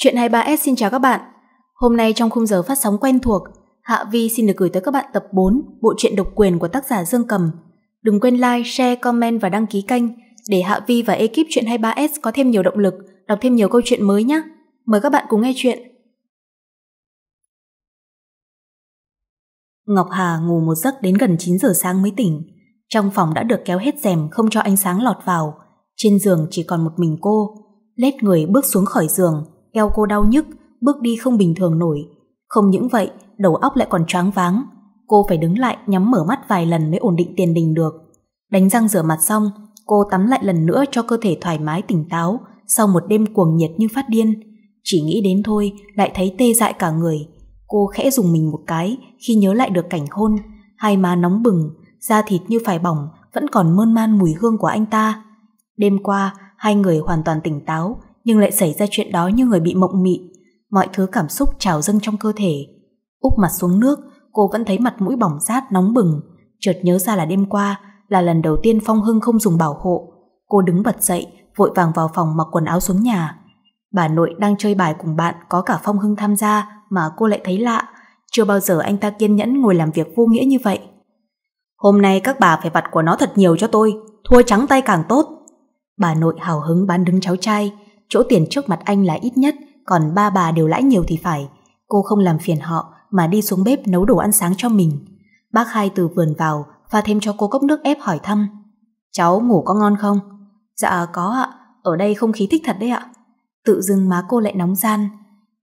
Chuyện 23S xin chào các bạn. Hôm nay trong khung giờ phát sóng quen thuộc, Hạ Vi xin được gửi tới các bạn tập 4 bộ truyện độc quyền của tác giả Dương Cầm. Đừng quên like, share, comment và đăng ký kênh để Hạ Vi và ekip chuyện 23S có thêm nhiều động lực, đọc thêm nhiều câu chuyện mới nhé. Mời các bạn cùng nghe chuyện. Ngọc Hà ngủ một giấc đến gần 9 giờ sáng mới tỉnh. Trong phòng đã được kéo hết rèm không cho ánh sáng lọt vào. Trên giường chỉ còn một mình cô. Lết người bước xuống khỏi giường, eo cô đau nhức, bước đi không bình thường nổi. Không những vậy, đầu óc lại còn choáng váng. Cô phải đứng lại nhắm mở mắt vài lần mới ổn định tiền đình được. Đánh răng rửa mặt xong, cô tắm lại lần nữa cho cơ thể thoải mái tỉnh táo sau một đêm cuồng nhiệt như phát điên. Chỉ nghĩ đến thôi lại thấy tê dại cả người. Cô khẽ dùng mình một cái khi nhớ lại được cảnh hôn. Hai má nóng bừng, da thịt như phải bỏng vẫn còn mơn man mùi hương của anh ta. Đêm qua, hai người hoàn toàn tỉnh táo, nhưng lại xảy ra chuyện đó như người bị mộng mị. Mọi thứ cảm xúc trào dâng trong cơ thể. Úp mặt xuống nước, cô vẫn thấy mặt mũi bỏng rát nóng bừng. Chợt nhớ ra là đêm qua là lần đầu tiên Phong Hưng không dùng bảo hộ. Cô đứng bật dậy, vội vàng vào phòng mặc quần áo xuống nhà. Bà nội đang chơi bài cùng bạn có cả Phong Hưng tham gia mà cô lại thấy lạ. Chưa bao giờ anh ta kiên nhẫn ngồi làm việc vô nghĩa như vậy. Hôm nay các bà phải vặt của nó thật nhiều cho tôi, thua trắng tay càng tốt. Bà nội hào hứng bán đứng cháu trai, chỗ tiền trước mặt anh là ít nhất, còn ba bà đều lãi nhiều thì phải. Cô không làm phiền họ mà đi xuống bếp nấu đồ ăn sáng cho mình. Bác hai từ vườn vào pha thêm cho cô cốc nước ép hỏi thăm. Cháu ngủ có ngon không? Dạ có ạ, ở đây không khí thích thật đấy ạ. Tự dưng má cô lại nóng gian.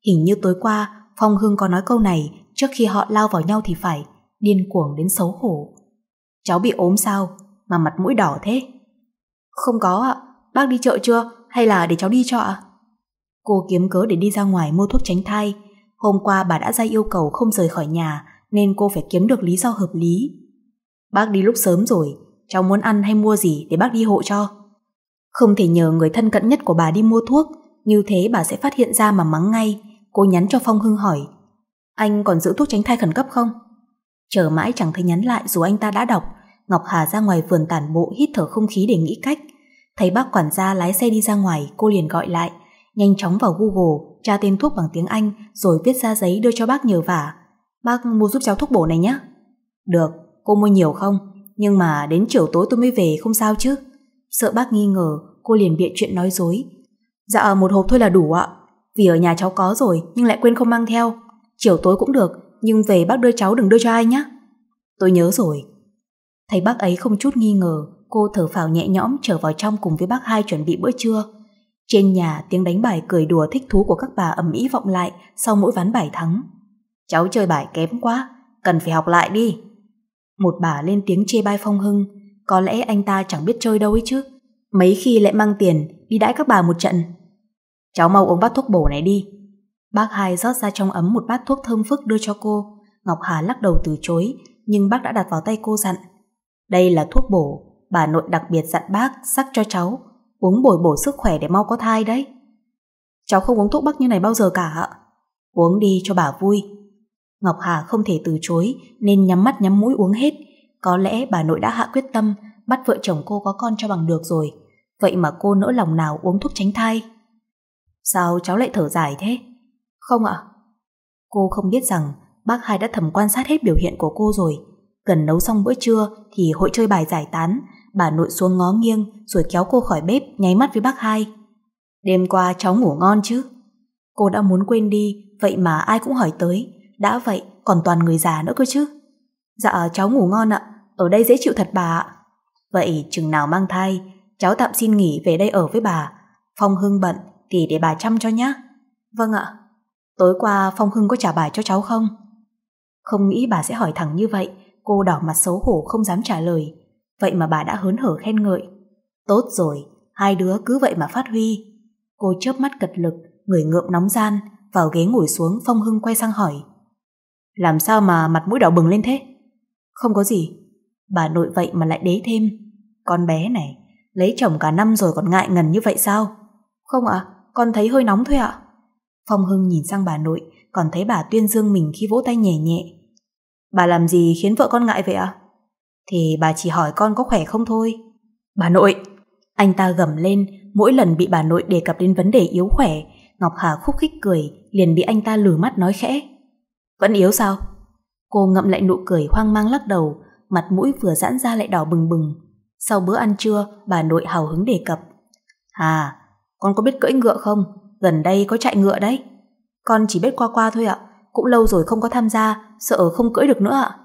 Hình như tối qua Phong Hưng có nói câu này trước khi họ lao vào nhau thì phải, điên cuồng đến xấu hổ. Cháu bị ốm sao mà mặt mũi đỏ thế? Không có ạ, bác đi chợ chưa? hay là để cháu đi cho ạ? Cô kiếm cớ để đi ra ngoài mua thuốc tránh thai. Hôm qua bà đã ra yêu cầu không rời khỏi nhà nên cô phải kiếm được lý do hợp lý. Bác đi lúc sớm rồi, cháu muốn ăn hay mua gì để bác đi hộ cho. Không thể nhờ người thân cận nhất của bà đi mua thuốc, như thế bà sẽ phát hiện ra mà mắng ngay. Cô nhắn cho Phong Hưng hỏi, anh còn giữ thuốc tránh thai khẩn cấp không? Chờ mãi chẳng thấy nhắn lại dù anh ta đã đọc, Ngọc Hà ra ngoài vườn tản bộ hít thở không khí để nghĩ cách. Thấy bác quản gia lái xe đi ra ngoài, cô liền gọi lại. Nhanh chóng vào Google, tra tên thuốc bằng tiếng Anh, rồi viết ra giấy đưa cho bác nhờ vả. Bác mua giúp cháu thuốc bổ này nhé. Được, cô mua nhiều không? Nhưng mà đến chiều tối tôi mới về không sao chứ. Sợ bác nghi ngờ, cô liền bịa chuyện nói dối. Dạ, một hộp thôi là đủ ạ. Vì ở nhà cháu có rồi, nhưng lại quên không mang theo. Chiều tối cũng được, nhưng về bác đưa cháu đừng đưa cho ai nhé. Tôi nhớ rồi. Thấy bác ấy không chút nghi ngờ, Cô thở phào nhẹ nhõm trở vào trong cùng với bác hai chuẩn bị bữa trưa. Trên nhà tiếng đánh bài cười đùa thích thú của các bà ầm ĩ vọng lại sau mỗi ván bài thắng. Cháu chơi bài kém quá, cần phải học lại đi. Một bà lên tiếng chê bai Phong Hưng, có lẽ anh ta chẳng biết chơi đâu ấy chứ. Mấy khi lại mang tiền đi đãi các bà một trận. Cháu mau uống bát thuốc bổ này đi. Bác hai rót ra trong ấm một bát thuốc thơm phức đưa cho cô. Ngọc Hà lắc đầu từ chối, nhưng bác đã đặt vào tay cô dặn. Đây là thuốc bổ, bà nội đặc biệt dặn bác sắc cho cháu, uống bồi bổ sức khỏe để mau có thai đấy. Cháu không uống thuốc bắc như này bao giờ cả ạ. Uống đi cho bà vui. Ngọc Hà không thể từ chối nên nhắm mắt nhắm mũi uống hết. Có lẽ bà nội đã hạ quyết tâm bắt vợ chồng cô có con cho bằng được rồi. Vậy mà cô nỡ lòng nào uống thuốc tránh thai. Sao cháu lại thở dài thế? Không ạ. Cô không biết rằng bác hai đã thầm quan sát hết biểu hiện của cô rồi. Gần nấu xong bữa trưa thì hội chơi bài giải tán bà nội xuống ngó nghiêng rồi kéo cô khỏi bếp nháy mắt với bác hai. Đêm qua cháu ngủ ngon chứ? Cô đã muốn quên đi, vậy mà ai cũng hỏi tới. Đã vậy, còn toàn người già nữa cơ chứ. Dạ, cháu ngủ ngon ạ, ở đây dễ chịu thật bà ạ. Vậy chừng nào mang thai, cháu tạm xin nghỉ về đây ở với bà. Phong Hưng bận thì để bà chăm cho nhá. Vâng ạ. Tối qua Phong Hưng có trả bài cho cháu không? Không nghĩ bà sẽ hỏi thẳng như vậy, cô đỏ mặt xấu hổ không dám trả lời. Vậy mà bà đã hớn hở khen ngợi. Tốt rồi, hai đứa cứ vậy mà phát huy. Cô chớp mắt cật lực, người ngượng nóng gian, vào ghế ngồi xuống Phong Hưng quay sang hỏi. Làm sao mà mặt mũi đỏ bừng lên thế? Không có gì, bà nội vậy mà lại đế thêm. Con bé này, lấy chồng cả năm rồi còn ngại ngần như vậy sao? Không ạ, con thấy hơi nóng thôi ạ. Phong Hưng nhìn sang bà nội, còn thấy bà tuyên dương mình khi vỗ tay nhẹ nhẹ. Bà làm gì khiến vợ con ngại vậy ạ? À? thì bà chỉ hỏi con có khỏe không thôi. Bà nội! Anh ta gầm lên, mỗi lần bị bà nội đề cập đến vấn đề yếu khỏe, Ngọc Hà khúc khích cười, liền bị anh ta lừa mắt nói khẽ. Vẫn yếu sao? Cô ngậm lại nụ cười hoang mang lắc đầu, mặt mũi vừa giãn ra lại đỏ bừng bừng. Sau bữa ăn trưa, bà nội hào hứng đề cập. hà, con có biết cưỡi ngựa không? Gần đây có chạy ngựa đấy. Con chỉ biết qua qua thôi ạ, cũng lâu rồi không có tham gia, sợ không cưỡi được nữa ạ.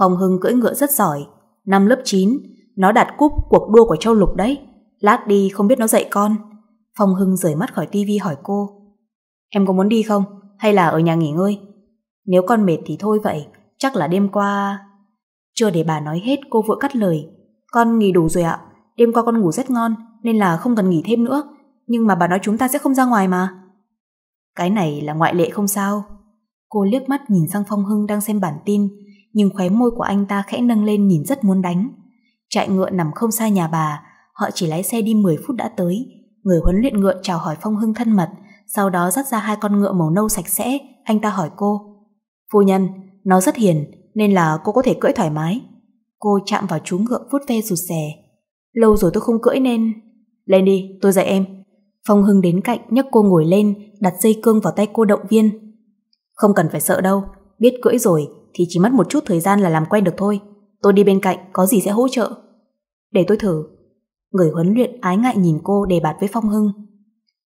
Phong Hưng cưỡi ngựa rất giỏi. Năm lớp 9, nó đạt cúp cuộc đua của Châu Lục đấy. Lát đi không biết nó dạy con. Phong Hưng rời mắt khỏi tivi hỏi cô. Em có muốn đi không? Hay là ở nhà nghỉ ngơi? Nếu con mệt thì thôi vậy, chắc là đêm qua... Chưa để bà nói hết cô vội cắt lời. Con nghỉ đủ rồi ạ, đêm qua con ngủ rất ngon nên là không cần nghỉ thêm nữa. Nhưng mà bà nói chúng ta sẽ không ra ngoài mà. Cái này là ngoại lệ không sao. Cô liếc mắt nhìn sang Phong Hưng đang xem bản tin nhưng khóe môi của anh ta khẽ nâng lên nhìn rất muốn đánh. Trại ngựa nằm không xa nhà bà, họ chỉ lái xe đi 10 phút đã tới. Người huấn luyện ngựa chào hỏi Phong Hưng thân mật, sau đó dắt ra hai con ngựa màu nâu sạch sẽ, anh ta hỏi cô. Phu nhân, nó rất hiền, nên là cô có thể cưỡi thoải mái. Cô chạm vào chú ngựa vuốt ve rụt rè. Lâu rồi tôi không cưỡi nên... Lên đi, tôi dạy em. Phong Hưng đến cạnh nhấc cô ngồi lên, đặt dây cương vào tay cô động viên. Không cần phải sợ đâu, biết cưỡi rồi thì chỉ mất một chút thời gian là làm quen được thôi. Tôi đi bên cạnh, có gì sẽ hỗ trợ. Để tôi thử. Người huấn luyện ái ngại nhìn cô đề bạt với Phong Hưng.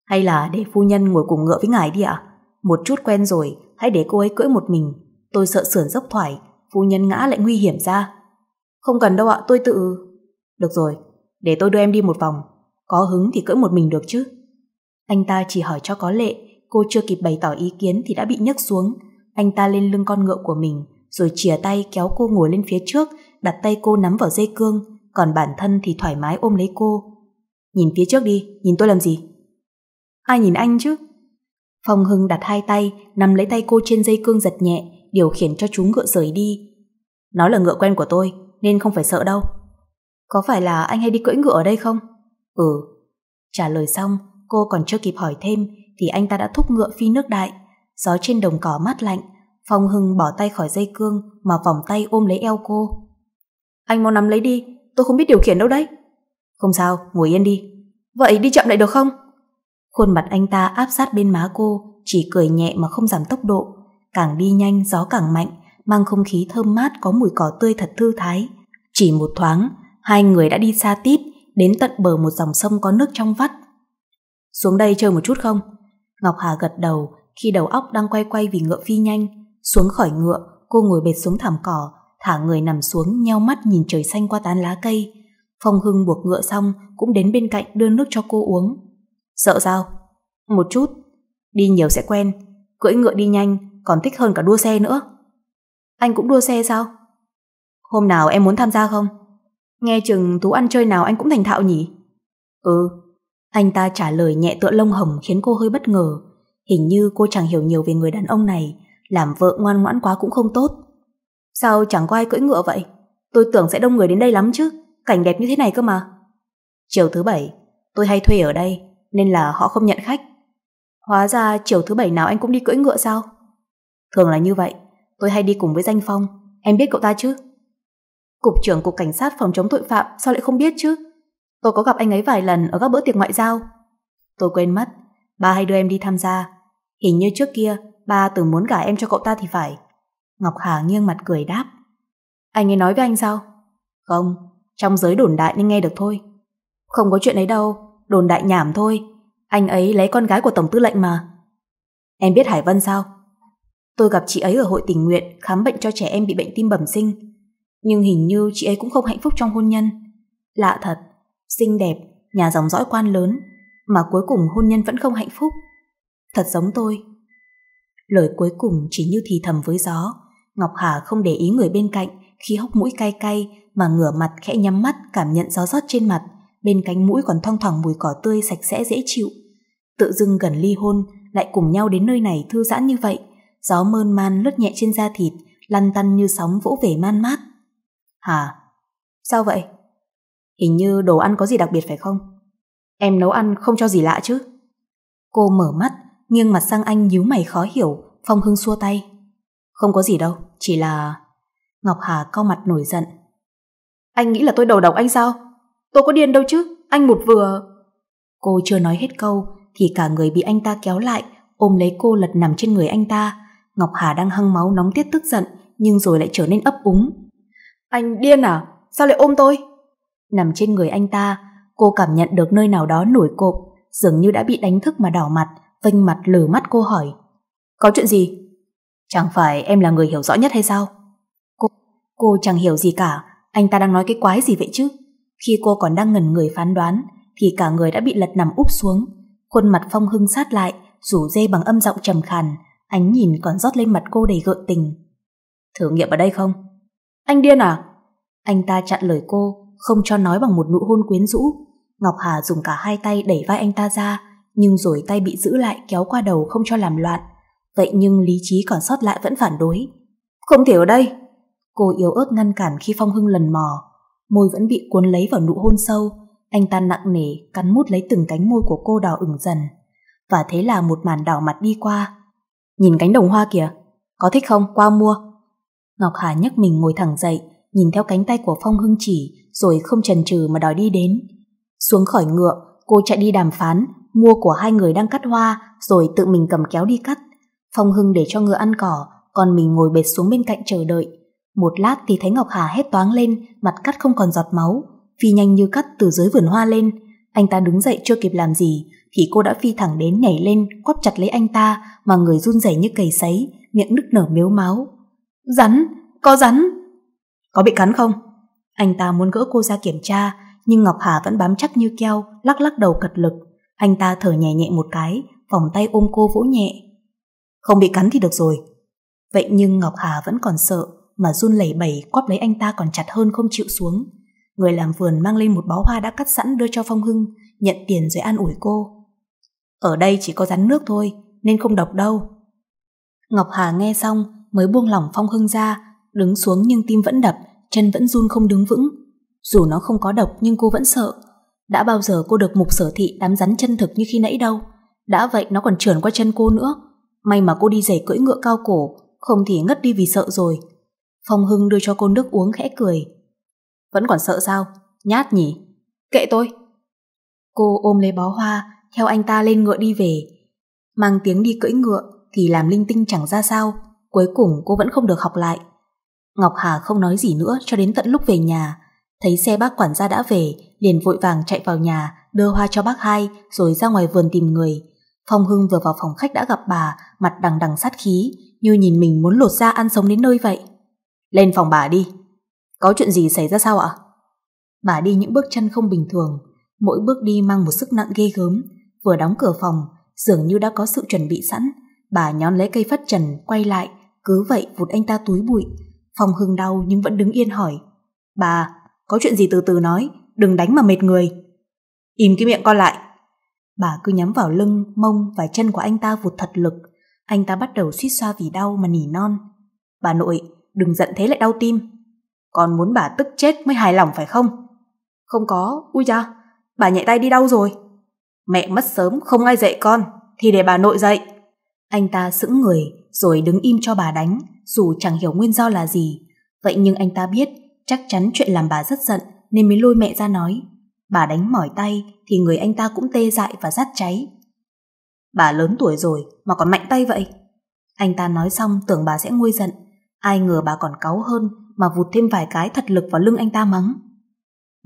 Hay là để phu nhân ngồi cùng ngựa với ngài đi ạ? Một chút quen rồi, hãy để cô ấy cưỡi một mình. Tôi sợ sườn dốc thoải, phu nhân ngã lại nguy hiểm ra. Không cần đâu ạ, tôi tự... Được rồi, để tôi đưa em đi một vòng. Có hứng thì cưỡi một mình được chứ. Anh ta chỉ hỏi cho có lệ, cô chưa kịp bày tỏ ý kiến thì đã bị nhấc xuống. Anh ta lên lưng con ngựa của mình, rồi chìa tay kéo cô ngồi lên phía trước, đặt tay cô nắm vào dây cương, còn bản thân thì thoải mái ôm lấy cô. Nhìn phía trước đi, nhìn tôi làm gì? Ai nhìn anh chứ? Phong Hưng đặt hai tay, nắm lấy tay cô trên dây cương giật nhẹ, điều khiển cho chú ngựa rời đi. Nó là ngựa quen của tôi, nên không phải sợ đâu. Có phải là anh hay đi cưỡi ngựa ở đây không? Ừ. Trả lời xong, cô còn chưa kịp hỏi thêm, thì anh ta đã thúc ngựa phi nước đại. Gió trên đồng cỏ mát lạnh, Phong Hưng bỏ tay khỏi dây cương mà vòng tay ôm lấy eo cô. Anh mau nắm lấy đi, tôi không biết điều khiển đâu đấy. Không sao, ngồi yên đi. Vậy đi chậm lại được không? Khuôn mặt anh ta áp sát bên má cô, chỉ cười nhẹ mà không giảm tốc độ. Càng đi nhanh, gió càng mạnh, mang không khí thơm mát có mùi cỏ tươi thật thư thái. Chỉ một thoáng, hai người đã đi xa tít, đến tận bờ một dòng sông có nước trong vắt. Xuống đây chơi một chút không? Ngọc Hà gật đầu, khi đầu óc đang quay quay vì ngựa phi nhanh, xuống khỏi ngựa, cô ngồi bệt xuống thảm cỏ, thả người nằm xuống nheo mắt nhìn trời xanh qua tán lá cây. Phong Hưng buộc ngựa xong cũng đến bên cạnh đưa nước cho cô uống. Sợ sao? Một chút. Đi nhiều sẽ quen. Cưỡi ngựa đi nhanh còn thích hơn cả đua xe nữa. Anh cũng đua xe sao? Hôm nào em muốn tham gia không? Nghe chừng tú ăn chơi nào anh cũng thành thạo nhỉ? Ừ. Anh ta trả lời nhẹ tựa lông hồng khiến cô hơi bất ngờ. Hình như cô chẳng hiểu nhiều về người đàn ông này làm vợ ngoan ngoãn quá cũng không tốt. Sao chẳng có ai cưỡi ngựa vậy? Tôi tưởng sẽ đông người đến đây lắm chứ, cảnh đẹp như thế này cơ mà. Chiều thứ bảy, tôi hay thuê ở đây, nên là họ không nhận khách. Hóa ra chiều thứ bảy nào anh cũng đi cưỡi ngựa sao? Thường là như vậy, tôi hay đi cùng với Danh Phong, em biết cậu ta chứ? Cục trưởng Cục Cảnh sát phòng chống tội phạm sao lại không biết chứ? Tôi có gặp anh ấy vài lần ở các bữa tiệc ngoại giao. Tôi quên mất, ba hay đưa em đi tham gia. Hình như trước kia ba từng muốn gả em cho cậu ta thì phải. Ngọc Hà nghiêng mặt cười đáp. Anh ấy nói với anh sao? Không, trong giới đồn đại nên nghe được thôi. Không có chuyện ấy đâu, đồn đại nhảm thôi. Anh ấy lấy con gái của Tổng tư lệnh mà. Em biết Hải Vân sao? Tôi gặp chị ấy ở hội tình nguyện khám bệnh cho trẻ em bị bệnh tim bẩm sinh. Nhưng hình như chị ấy cũng không hạnh phúc trong hôn nhân. Lạ thật, xinh đẹp, nhà dòng dõi quan lớn, mà cuối cùng hôn nhân vẫn không hạnh phúc. Thật giống tôi, Lời cuối cùng chỉ như thì thầm với gió. Ngọc Hà không để ý người bên cạnh khi hốc mũi cay cay mà ngửa mặt khẽ nhắm mắt cảm nhận gió rót trên mặt. Bên cánh mũi còn thong thoảng mùi cỏ tươi sạch sẽ dễ chịu. Tự dưng gần ly hôn lại cùng nhau đến nơi này thư giãn như vậy. Gió mơn man lướt nhẹ trên da thịt lăn tăn như sóng vỗ về man mát. Hà, sao vậy? Hình như đồ ăn có gì đặc biệt phải không? Em nấu ăn không cho gì lạ chứ? Cô mở mắt nghiêng mặt sang anh nhíu mày khó hiểu, Phong Hưng xua tay. Không có gì đâu, chỉ là... Ngọc Hà cao mặt nổi giận. Anh nghĩ là tôi đầu độc anh sao? Tôi có điên đâu chứ, anh một vừa... Cô chưa nói hết câu, thì cả người bị anh ta kéo lại, ôm lấy cô lật nằm trên người anh ta. Ngọc Hà đang hăng máu nóng tiết tức giận, nhưng rồi lại trở nên ấp úng. Anh điên à? Sao lại ôm tôi? Nằm trên người anh ta, cô cảm nhận được nơi nào đó nổi cộp, dường như đã bị đánh thức mà đỏ mặt, vênh mặt lử mắt cô hỏi. Có chuyện gì? Chẳng phải em là người hiểu rõ nhất hay sao? Cô, cô chẳng hiểu gì cả, anh ta đang nói cái quái gì vậy chứ? Khi cô còn đang ngần người phán đoán, thì cả người đã bị lật nằm úp xuống. Khuôn mặt Phong Hưng sát lại, rủ dê bằng âm giọng trầm khàn, ánh nhìn còn rót lên mặt cô đầy gợi tình. Thử nghiệm ở đây không? Anh điên à? Anh ta chặn lời cô, không cho nói bằng một nụ hôn quyến rũ. Ngọc Hà dùng cả hai tay đẩy vai anh ta ra, nhưng rồi tay bị giữ lại kéo qua đầu không cho làm loạn. Vậy nhưng lý trí còn sót lại vẫn phản đối. Không thể ở đây! Cô yếu ớt ngăn cản khi Phong Hưng lần mò. Môi vẫn bị cuốn lấy vào nụ hôn sâu. Anh ta nặng nề cắn mút lấy từng cánh môi của cô đỏ ửng dần. Và thế là một màn đảo mặt đi qua. Nhìn cánh đồng hoa kìa! Có thích không? Qua mua! Ngọc Hà nhấc mình ngồi thẳng dậy, nhìn theo cánh tay của Phong Hưng chỉ, rồi không chần chừ mà đòi đi đến. Xuống khỏi ngựa, cô chạy đi đàm phán mua của hai người đang cắt hoa rồi tự mình cầm kéo đi cắt. Phong Hưng để cho ngựa ăn cỏ, còn mình ngồi bệt xuống bên cạnh chờ đợi. Một lát thì thấy Ngọc Hà hét toáng lên, mặt cắt không còn giọt máu, phi nhanh như cắt từ dưới vườn hoa lên. Anh ta đứng dậy chưa kịp làm gì, thì cô đã phi thẳng đến nhảy lên, quắp chặt lấy anh ta, mà người run rẩy như cầy sấy, miệng nức nở miếu máu. Rắn, có rắn. Có bị cắn không? Anh ta muốn gỡ cô ra kiểm tra, nhưng Ngọc Hà vẫn bám chắc như keo, lắc lắc đầu cật lực. Anh ta thở nhẹ nhẹ một cái, vòng tay ôm cô vỗ nhẹ. Không bị cắn thì được rồi. Vậy nhưng Ngọc Hà vẫn còn sợ, mà run lẩy bẩy quắp lấy anh ta còn chặt hơn không chịu xuống. Người làm vườn mang lên một bó hoa đã cắt sẵn đưa cho Phong Hưng, nhận tiền rồi an ủi cô. Ở đây chỉ có rắn nước thôi, nên không độc đâu. Ngọc Hà nghe xong mới buông lỏng Phong Hưng ra, đứng xuống nhưng tim vẫn đập, chân vẫn run không đứng vững. Dù nó không có độc nhưng cô vẫn sợ, đã bao giờ cô được mục sở thị đám rắn chân thực như khi nãy đâu Đã vậy nó còn trườn qua chân cô nữa May mà cô đi giày cưỡi ngựa cao cổ Không thì ngất đi vì sợ rồi Phong Hưng đưa cho cô nước uống khẽ cười Vẫn còn sợ sao Nhát nhỉ Kệ tôi Cô ôm lấy bó hoa Theo anh ta lên ngựa đi về Mang tiếng đi cưỡi ngựa Thì làm linh tinh chẳng ra sao Cuối cùng cô vẫn không được học lại Ngọc Hà không nói gì nữa cho đến tận lúc về nhà Thấy xe bác quản gia đã về, liền vội vàng chạy vào nhà, đưa hoa cho bác hai, rồi ra ngoài vườn tìm người. Phong Hưng vừa vào phòng khách đã gặp bà, mặt đằng đằng sát khí, như nhìn mình muốn lột ra ăn sống đến nơi vậy. Lên phòng bà đi. Có chuyện gì xảy ra sao ạ? Bà đi những bước chân không bình thường, mỗi bước đi mang một sức nặng ghê gớm. Vừa đóng cửa phòng, dường như đã có sự chuẩn bị sẵn. Bà nhón lấy cây phất trần, quay lại, cứ vậy vụt anh ta túi bụi. Phong Hưng đau nhưng vẫn đứng yên hỏi. Bà, có chuyện gì từ từ nói, đừng đánh mà mệt người. Im cái miệng con lại. Bà cứ nhắm vào lưng, mông và chân của anh ta vụt thật lực. Anh ta bắt đầu suýt xoa vì đau mà nỉ non. Bà nội, đừng giận thế lại đau tim. Còn muốn bà tức chết mới hài lòng phải không? Không có, ui da, bà nhạy tay đi đâu rồi? Mẹ mất sớm không ai dạy con, thì để bà nội dạy. Anh ta sững người rồi đứng im cho bà đánh, dù chẳng hiểu nguyên do là gì. Vậy nhưng anh ta biết chắc chắn chuyện làm bà rất giận nên mới lôi mẹ ra nói. Bà đánh mỏi tay thì người anh ta cũng tê dại và rát cháy. Bà lớn tuổi rồi mà còn mạnh tay vậy. Anh ta nói xong tưởng bà sẽ nguôi giận, ai ngờ bà còn cáu hơn mà vụt thêm vài cái thật lực vào lưng anh ta mắng.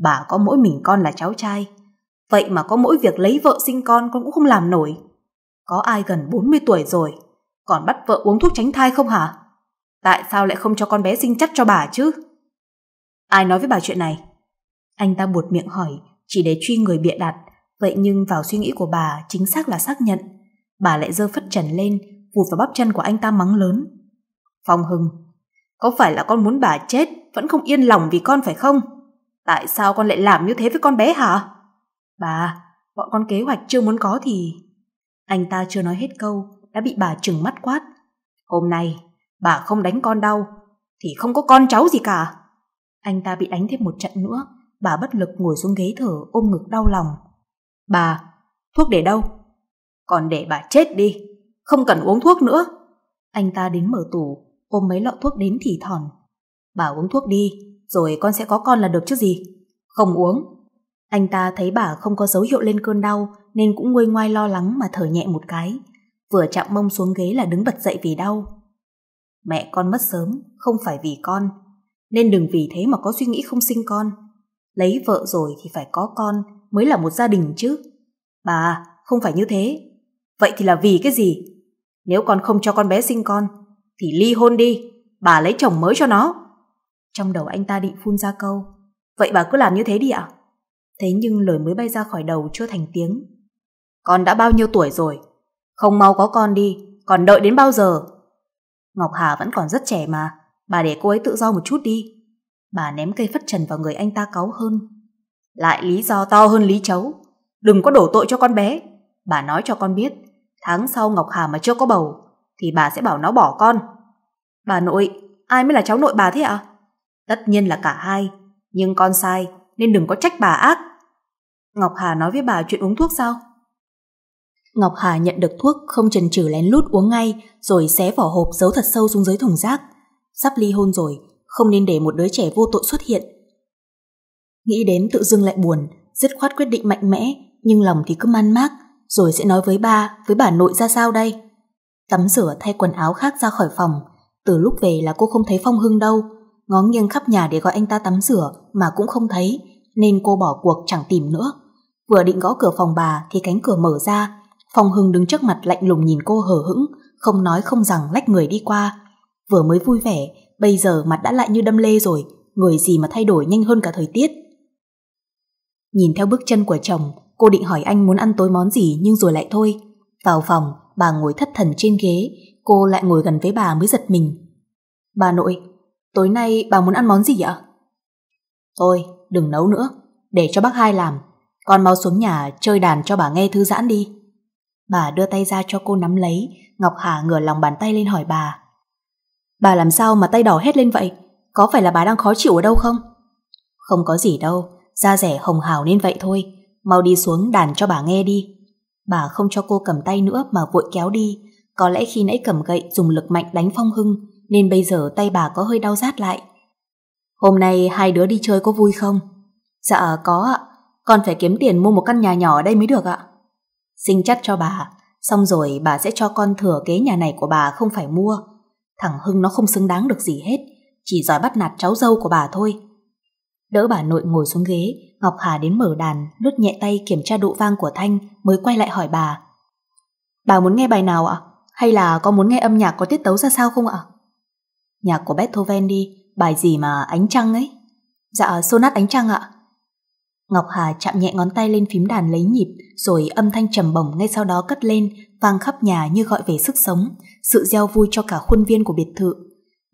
Bà có mỗi mình con là cháu trai, vậy mà có mỗi việc lấy vợ sinh con con cũng không làm nổi. Có ai gần 40 tuổi rồi, còn bắt vợ uống thuốc tránh thai không hả? Tại sao lại không cho con bé sinh chắc cho bà chứ? Ai nói với bà chuyện này? Anh ta buột miệng hỏi, chỉ để truy người bịa đặt, vậy nhưng vào suy nghĩ của bà chính xác là xác nhận. Bà lại dơ phất trần lên, vụt vào bắp chân của anh ta mắng lớn. Phong Hưng, có phải là con muốn bà chết, vẫn không yên lòng vì con phải không? Tại sao con lại làm như thế với con bé hả? Bà, bọn con kế hoạch chưa muốn có thì... Anh ta chưa nói hết câu, đã bị bà trừng mắt quát. Hôm nay, bà không đánh con đau, thì không có con cháu gì cả. Anh ta bị đánh thêm một trận nữa, bà bất lực ngồi xuống ghế thở ôm ngực đau lòng. Bà, thuốc để đâu? Còn để bà chết đi, không cần uống thuốc nữa. Anh ta đến mở tủ, ôm mấy lọ thuốc đến thì thòn. Bà uống thuốc đi, rồi con sẽ có con là được chứ gì. Không uống. Anh ta thấy bà không có dấu hiệu lên cơn đau nên cũng nguôi ngoai lo lắng mà thở nhẹ một cái. Vừa chạm mông xuống ghế là đứng bật dậy vì đau. Mẹ con mất sớm, không phải vì con, nên đừng vì thế mà có suy nghĩ không sinh con. Lấy vợ rồi thì phải có con mới là một gia đình chứ. Bà, không phải như thế. Vậy thì là vì cái gì? Nếu con không cho con bé sinh con, thì ly hôn đi, bà lấy chồng mới cho nó. Trong đầu anh ta định phun ra câu, vậy bà cứ làm như thế đi ạ. Thế nhưng lời mới bay ra khỏi đầu chưa thành tiếng. Con đã bao nhiêu tuổi rồi? Không mau có con đi, còn đợi đến bao giờ? Ngọc Hà vẫn còn rất trẻ mà, Bà để cô ấy tự do một chút đi. Bà ném cây phất trần vào người anh ta cáu hơn. Lại lý do to hơn lý chấu. Đừng có đổ tội cho con bé. Bà nói cho con biết, tháng sau Ngọc Hà mà chưa có bầu, thì bà sẽ bảo nó bỏ con. Bà nội, ai mới là cháu nội bà thế ạ? Tất nhiên là cả hai, nhưng con sai, nên đừng có trách bà ác. Ngọc Hà nói với bà chuyện uống thuốc sao? Ngọc Hà nhận được thuốc không chần chừ lén lút uống ngay rồi xé vỏ hộp giấu thật sâu xuống dưới thùng rác sắp ly hôn rồi, không nên để một đứa trẻ vô tội xuất hiện. Nghĩ đến tự dưng lại buồn, dứt khoát quyết định mạnh mẽ, nhưng lòng thì cứ man mác, rồi sẽ nói với ba, với bà nội ra sao đây. Tắm rửa thay quần áo khác ra khỏi phòng, từ lúc về là cô không thấy Phong Hưng đâu, ngó nghiêng khắp nhà để gọi anh ta tắm rửa mà cũng không thấy, nên cô bỏ cuộc chẳng tìm nữa. Vừa định gõ cửa phòng bà thì cánh cửa mở ra, Phong Hưng đứng trước mặt lạnh lùng nhìn cô hờ hững, không nói không rằng lách người đi qua. Vừa mới vui vẻ, bây giờ mặt đã lại như đâm lê rồi, người gì mà thay đổi nhanh hơn cả thời tiết. Nhìn theo bước chân của chồng, cô định hỏi anh muốn ăn tối món gì nhưng rồi lại thôi. Vào phòng, bà ngồi thất thần trên ghế, cô lại ngồi gần với bà mới giật mình. Bà nội, tối nay bà muốn ăn món gì ạ? Thôi, đừng nấu nữa, để cho bác hai làm. Con mau xuống nhà chơi đàn cho bà nghe thư giãn đi. Bà đưa tay ra cho cô nắm lấy, Ngọc Hà ngửa lòng bàn tay lên hỏi bà. Bà làm sao mà tay đỏ hết lên vậy? Có phải là bà đang khó chịu ở đâu không? Không có gì đâu, da rẻ hồng hào nên vậy thôi. Mau đi xuống đàn cho bà nghe đi. Bà không cho cô cầm tay nữa mà vội kéo đi. Có lẽ khi nãy cầm gậy dùng lực mạnh đánh Phong Hưng nên bây giờ tay bà có hơi đau rát lại. Hôm nay hai đứa đi chơi có vui không? Dạ có ạ, con phải kiếm tiền mua một căn nhà nhỏ ở đây mới được ạ. Xin chắc cho bà, xong rồi bà sẽ cho con thừa kế nhà này của bà không phải mua, Thằng Hưng nó không xứng đáng được gì hết, chỉ giỏi bắt nạt cháu dâu của bà thôi. Đỡ bà nội ngồi xuống ghế, Ngọc Hà đến mở đàn, lướt nhẹ tay kiểm tra độ vang của Thanh mới quay lại hỏi bà. Bà muốn nghe bài nào ạ? Hay là có muốn nghe âm nhạc có tiết tấu ra sao không ạ? Nhạc của Beethoven đi, bài gì mà ánh trăng ấy? Dạ, sonat ánh trăng ạ. Ngọc Hà chạm nhẹ ngón tay lên phím đàn lấy nhịp rồi âm thanh trầm bổng ngay sau đó cất lên vang khắp nhà như gọi về sức sống, sự gieo vui cho cả khuôn viên của biệt thự.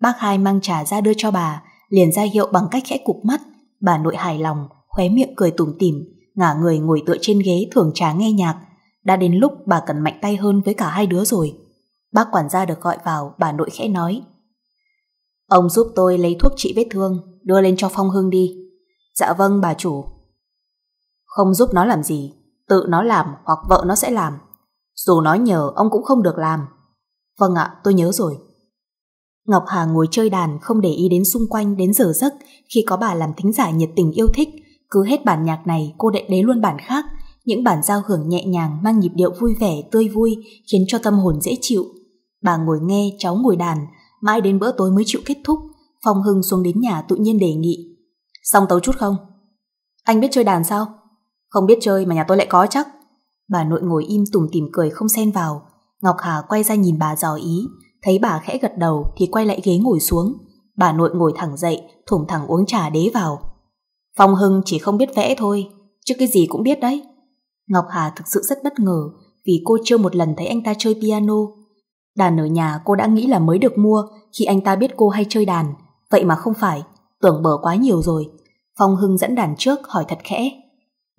Bác hai mang trà ra đưa cho bà, liền ra hiệu bằng cách khẽ cục mắt. Bà nội hài lòng, khóe miệng cười tủm tỉm, ngả người ngồi tựa trên ghế thưởng trà nghe nhạc. Đã đến lúc bà cần mạnh tay hơn với cả hai đứa rồi. Bác quản gia được gọi vào, bà nội khẽ nói. Ông giúp tôi lấy thuốc trị vết thương, đưa lên cho Phong Hưng đi. Dạ vâng, bà chủ. Không giúp nó làm gì, tự nó làm hoặc vợ nó sẽ làm. Dù nói nhờ ông cũng không được làm. Vâng ạ, tôi nhớ rồi. Ngọc Hà ngồi chơi đàn không để ý đến xung quanh đến giờ giấc khi có bà làm thính giả nhiệt tình yêu thích. Cứ hết bản nhạc này cô đệ đế luôn bản khác. Những bản giao hưởng nhẹ nhàng mang nhịp điệu vui vẻ, tươi vui khiến cho tâm hồn dễ chịu. Bà ngồi nghe, cháu ngồi đàn. Mãi đến bữa tối mới chịu kết thúc. Phong Hưng xuống đến nhà tự nhiên đề nghị. Xong tấu chút không? Anh biết chơi đàn sao? Không biết chơi mà nhà tôi lại có chắc. Bà nội ngồi im tủm tỉm cười không xen vào. Ngọc Hà quay ra nhìn bà dò ý, thấy bà khẽ gật đầu thì quay lại ghế ngồi xuống. Bà nội ngồi thẳng dậy, thủng thẳng uống trà đế vào. Phong Hưng chỉ không biết vẽ thôi, chứ cái gì cũng biết đấy. Ngọc Hà thực sự rất bất ngờ vì cô chưa một lần thấy anh ta chơi piano. Đàn ở nhà cô đã nghĩ là mới được mua khi anh ta biết cô hay chơi đàn. Vậy mà không phải, tưởng bở quá nhiều rồi. Phong Hưng dẫn đàn trước hỏi thật khẽ.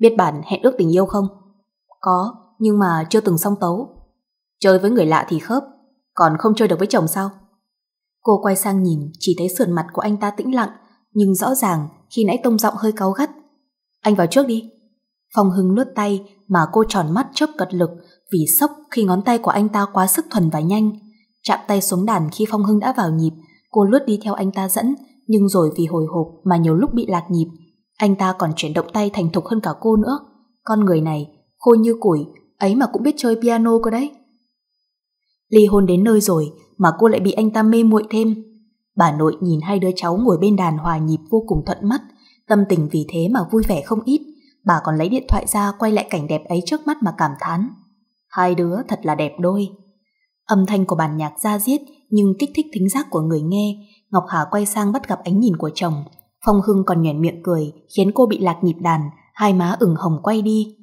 Biết bản hẹn ước tình yêu không? Có, nhưng mà chưa từng song tấu. Chơi với người lạ thì khớp, còn không chơi được với chồng sao? Cô quay sang nhìn, chỉ thấy sườn mặt của anh ta tĩnh lặng, nhưng rõ ràng khi nãy tông giọng hơi cáu gắt. Anh vào trước đi. Phong Hưng lướt tay mà cô tròn mắt chớp cật lực vì sốc khi ngón tay của anh ta quá sức thuần và nhanh. Chạm tay xuống đàn khi Phong Hưng đã vào nhịp, cô lướt đi theo anh ta dẫn, nhưng rồi vì hồi hộp mà nhiều lúc bị lạc nhịp. Anh ta còn chuyển động tay thành thục hơn cả cô nữa. Con người này khôn như củi, ấy mà cũng biết chơi piano cơ đấy. Ly hôn đến nơi rồi mà cô lại bị anh ta mê muội thêm. Bà nội nhìn hai đứa cháu ngồi bên đàn hòa nhịp vô cùng thuận mắt, tâm tình vì thế mà vui vẻ không ít. Bà còn lấy điện thoại ra quay lại cảnh đẹp ấy trước mắt mà cảm thán. Hai đứa thật là đẹp đôi. Âm thanh của bản nhạc ra diết nhưng kích thích thính giác của người nghe. Ngọc Hà quay sang bắt gặp ánh nhìn của chồng. Phong Hưng còn nhoẻn miệng cười khiến cô bị lạc nhịp đàn, hai má ửng hồng quay đi.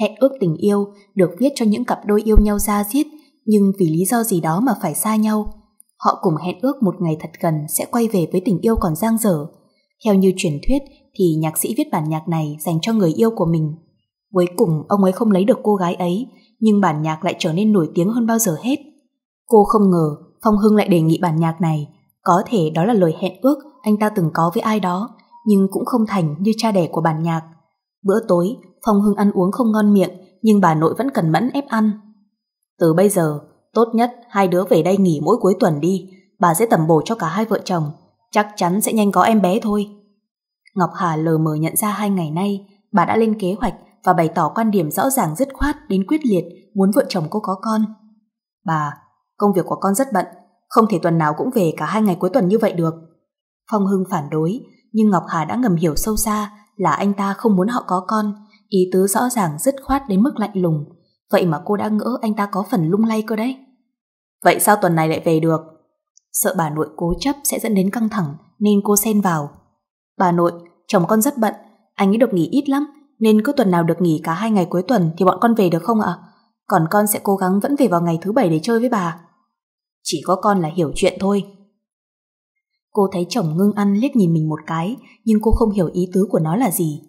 Hẹn ước tình yêu được viết cho những cặp đôi yêu nhau ra giết nhưng vì lý do gì đó mà phải xa nhau. Họ cùng hẹn ước một ngày thật gần sẽ quay về với tình yêu còn dang dở. Theo như truyền thuyết thì nhạc sĩ viết bản nhạc này dành cho người yêu của mình. Cuối cùng ông ấy không lấy được cô gái ấy nhưng bản nhạc lại trở nên nổi tiếng hơn bao giờ hết. Cô không ngờ Phong Hưng lại đề nghị bản nhạc này. Có thể đó là lời hẹn ước anh ta từng có với ai đó nhưng cũng không thành như cha đẻ của bản nhạc. Bữa tối, Phong Hưng ăn uống không ngon miệng, nhưng bà nội vẫn cần mẫn ép ăn. Từ bây giờ, tốt nhất hai đứa về đây nghỉ mỗi cuối tuần đi, bà sẽ tầm bổ cho cả hai vợ chồng, chắc chắn sẽ nhanh có em bé thôi. Ngọc Hà lờ mờ nhận ra hai ngày nay, bà đã lên kế hoạch và bày tỏ quan điểm rõ ràng dứt khoát đến quyết liệt muốn vợ chồng cô có con. Bà, công việc của con rất bận, không thể tuần nào cũng về cả hai ngày cuối tuần như vậy được. Phong Hưng phản đối, nhưng Ngọc Hà đã ngầm hiểu sâu xa là anh ta không muốn họ có con ý tứ rõ ràng dứt khoát đến mức lạnh lùng. Vậy mà cô đã ngỡ anh ta có phần lung lay cơ đấy. Vậy sao tuần này lại về được? Sợ bà nội cố chấp sẽ dẫn đến căng thẳng nên cô xen vào. Bà nội, chồng con rất bận, anh ấy được nghỉ ít lắm nên cứ tuần nào được nghỉ cả hai ngày cuối tuần thì bọn con về được không ạ? Còn con sẽ cố gắng vẫn về vào ngày thứ bảy để chơi với bà. Chỉ có con là hiểu chuyện thôi. Cô thấy chồng ngưng ăn liếc nhìn mình một cái nhưng cô không hiểu ý tứ của nó là gì.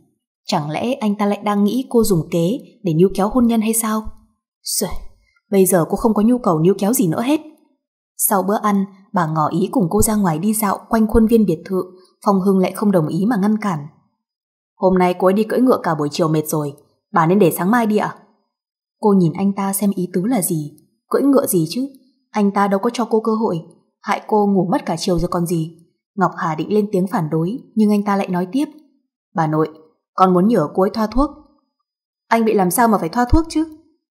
Chẳng lẽ anh ta lại đang nghĩ cô dùng kế để níu kéo hôn nhân hay sao? Rồi, bây giờ cô không có nhu cầu níu kéo gì nữa hết. Sau bữa ăn, bà ngỏ ý cùng cô ra ngoài đi dạo quanh khuôn viên biệt thự, Phong Hưng lại không đồng ý mà ngăn cản. Hôm nay cô ấy đi cưỡi ngựa cả buổi chiều mệt rồi, bà nên để sáng mai đi ạ. Cô nhìn anh ta xem ý tứ là gì, cưỡi ngựa gì chứ, anh ta đâu có cho cô cơ hội, hại cô ngủ mất cả chiều rồi còn gì. Ngọc Hà định lên tiếng phản đối, nhưng anh ta lại nói tiếp. Bà nội, con muốn nhửa cuối thoa thuốc. Anh bị làm sao mà phải thoa thuốc chứ?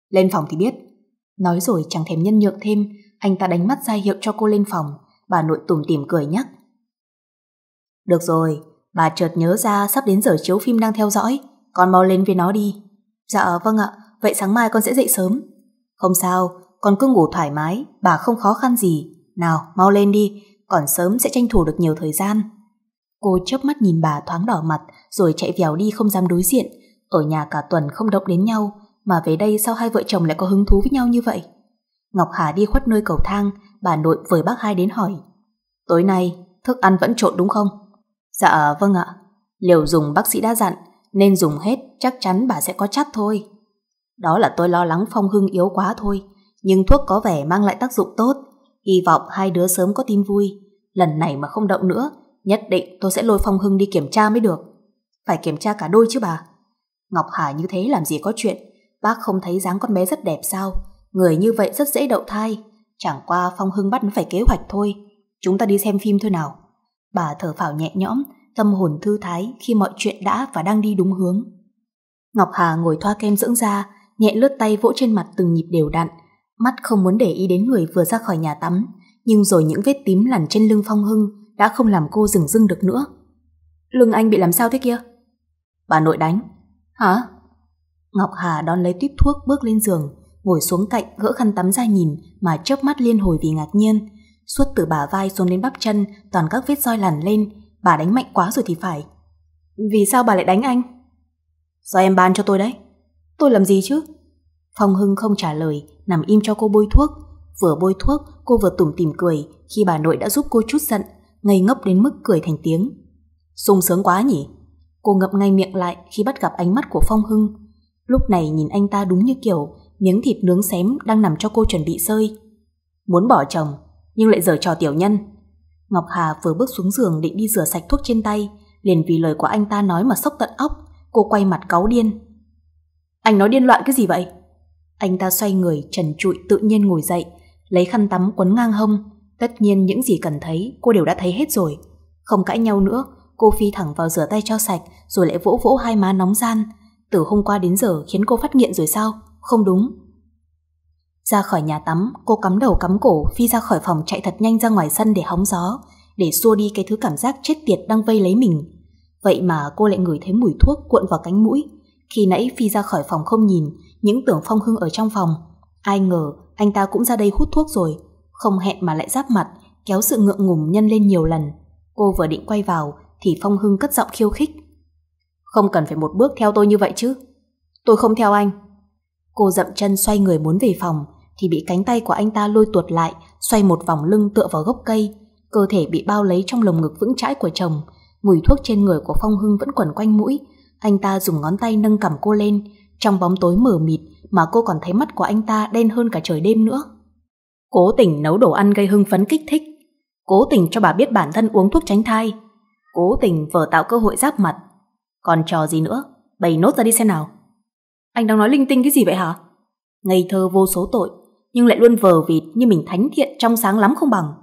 Lên phòng thì biết. Nói rồi chẳng thèm nhân nhượng thêm, anh ta đánh mắt ra hiệu cho cô lên phòng, bà nội tủm tỉm cười nhắc. Được rồi, bà chợt nhớ ra sắp đến giờ chiếu phim đang theo dõi, con mau lên với nó đi. Dạ vâng ạ, vậy sáng mai con sẽ dậy sớm. Không sao, con cứ ngủ thoải mái, bà không khó khăn gì. Nào, mau lên đi, còn sớm sẽ tranh thủ được nhiều thời gian. Cô chớp mắt nhìn bà thoáng đỏ mặt rồi chạy vèo đi không dám đối diện. Ở nhà cả tuần không động đến nhau mà về đây sao hai vợ chồng lại có hứng thú với nhau như vậy? Ngọc Hà đi khuất nơi cầu thang bà nội với bác hai đến hỏi Tối nay thức ăn vẫn trộn đúng không? Dạ vâng ạ Liều dùng bác sĩ đã dặn nên dùng hết chắc chắn bà sẽ có chắc thôi. Đó là tôi lo lắng Phong Hưng yếu quá thôi nhưng thuốc có vẻ mang lại tác dụng tốt hy vọng hai đứa sớm có tin vui lần này mà không động nữa Nhất định tôi sẽ lôi Phong Hưng đi kiểm tra mới được. Phải kiểm tra cả đôi chứ bà. Ngọc Hà như thế làm gì có chuyện. Bác không thấy dáng con bé rất đẹp sao? Người như vậy rất dễ đậu thai. Chẳng qua Phong Hưng bắt nó phải kế hoạch thôi. Chúng ta đi xem phim thôi nào. Bà thở phào nhẹ nhõm, tâm hồn thư thái khi mọi chuyện đã và đang đi đúng hướng. Ngọc Hà ngồi thoa kem dưỡng da, nhẹ lướt tay vỗ trên mặt từng nhịp đều đặn. Mắt không muốn để ý đến người vừa ra khỏi nhà tắm, nhưng rồi những vết tím lằn trên lưng Phong Hưng đã không làm cô dừng dưng được nữa. Lưng anh bị làm sao thế kia? Bà nội đánh. Hả? Ngọc Hà đón lấy tuyếp thuốc bước lên giường, ngồi xuống cạnh gỡ khăn tắm ra nhìn mà chớp mắt liên hồi vì ngạc nhiên. Suốt từ bà vai xuống đến bắp chân, toàn các vết roi lằn lên, bà đánh mạnh quá rồi thì phải. Vì sao bà lại đánh anh? Do em ban cho tôi đấy. Tôi làm gì chứ? Phong Hưng không trả lời, nằm im cho cô bôi thuốc. Vừa bôi thuốc, cô vừa tủm tỉm cười khi bà nội đã giúp cô chút giận ngây ngốc đến mức cười thành tiếng. sung sướng quá nhỉ? Cô ngậm ngay miệng lại khi bắt gặp ánh mắt của Phong Hưng. Lúc này nhìn anh ta đúng như kiểu miếng thịt nướng xém đang nằm cho cô chuẩn bị sơi. Muốn bỏ chồng, nhưng lại giở trò tiểu nhân. Ngọc Hà vừa bước xuống giường định đi rửa sạch thuốc trên tay, liền vì lời của anh ta nói mà sốc tận óc, cô quay mặt cáu điên. Anh nói điên loạn cái gì vậy? Anh ta xoay người trần trụi tự nhiên ngồi dậy, lấy khăn tắm quấn ngang hông, Tất nhiên những gì cần thấy cô đều đã thấy hết rồi. Không cãi nhau nữa, cô phi thẳng vào rửa tay cho sạch rồi lại vỗ vỗ hai má nóng gian. Từ hôm qua đến giờ khiến cô phát nghiện rồi sao? Không đúng. Ra khỏi nhà tắm, cô cắm đầu cắm cổ phi ra khỏi phòng chạy thật nhanh ra ngoài sân để hóng gió, để xua đi cái thứ cảm giác chết tiệt đang vây lấy mình. Vậy mà cô lại ngửi thấy mùi thuốc cuộn vào cánh mũi. Khi nãy Phi ra khỏi phòng không nhìn, những tưởng Phong Hưng ở trong phòng. Ai ngờ, anh ta cũng ra đây hút thuốc rồi không hẹn mà lại giáp mặt, kéo sự ngượng ngùng nhân lên nhiều lần. Cô vừa định quay vào thì Phong Hưng cất giọng khiêu khích. Không cần phải một bước theo tôi như vậy chứ. Tôi không theo anh. Cô dậm chân xoay người muốn về phòng thì bị cánh tay của anh ta lôi tuột lại, xoay một vòng lưng tựa vào gốc cây. Cơ thể bị bao lấy trong lồng ngực vững chãi của chồng. Mùi thuốc trên người của Phong Hưng vẫn quẩn quanh mũi. Anh ta dùng ngón tay nâng cầm cô lên. Trong bóng tối mờ mịt mà cô còn thấy mắt của anh ta đen hơn cả trời đêm nữa cố tình nấu đồ ăn gây hưng phấn kích thích, cố tình cho bà biết bản thân uống thuốc tránh thai, cố tình vờ tạo cơ hội giáp mặt. Còn trò gì nữa, bày nốt ra đi xem nào. Anh đang nói linh tinh cái gì vậy hả? Ngây thơ vô số tội, nhưng lại luôn vờ vịt như mình thánh thiện trong sáng lắm không bằng.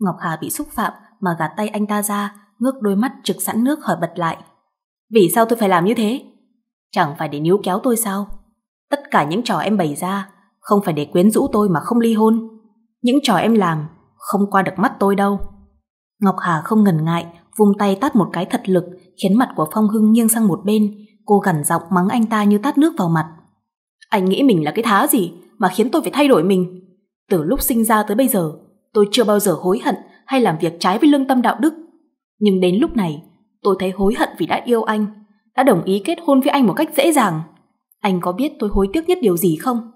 Ngọc Hà bị xúc phạm mà gạt tay anh ta ra, ngước đôi mắt trực sẵn nước hỏi bật lại. Vì sao tôi phải làm như thế? Chẳng phải để níu kéo tôi sao? Tất cả những trò em bày ra không phải để quyến rũ tôi mà không ly hôn Những trò em làm Không qua được mắt tôi đâu Ngọc Hà không ngần ngại vung tay tát một cái thật lực Khiến mặt của Phong Hưng nghiêng sang một bên Cô gằn giọng mắng anh ta như tát nước vào mặt Anh nghĩ mình là cái thá gì Mà khiến tôi phải thay đổi mình Từ lúc sinh ra tới bây giờ Tôi chưa bao giờ hối hận hay làm việc trái với lương tâm đạo đức Nhưng đến lúc này Tôi thấy hối hận vì đã yêu anh Đã đồng ý kết hôn với anh một cách dễ dàng Anh có biết tôi hối tiếc nhất điều gì không?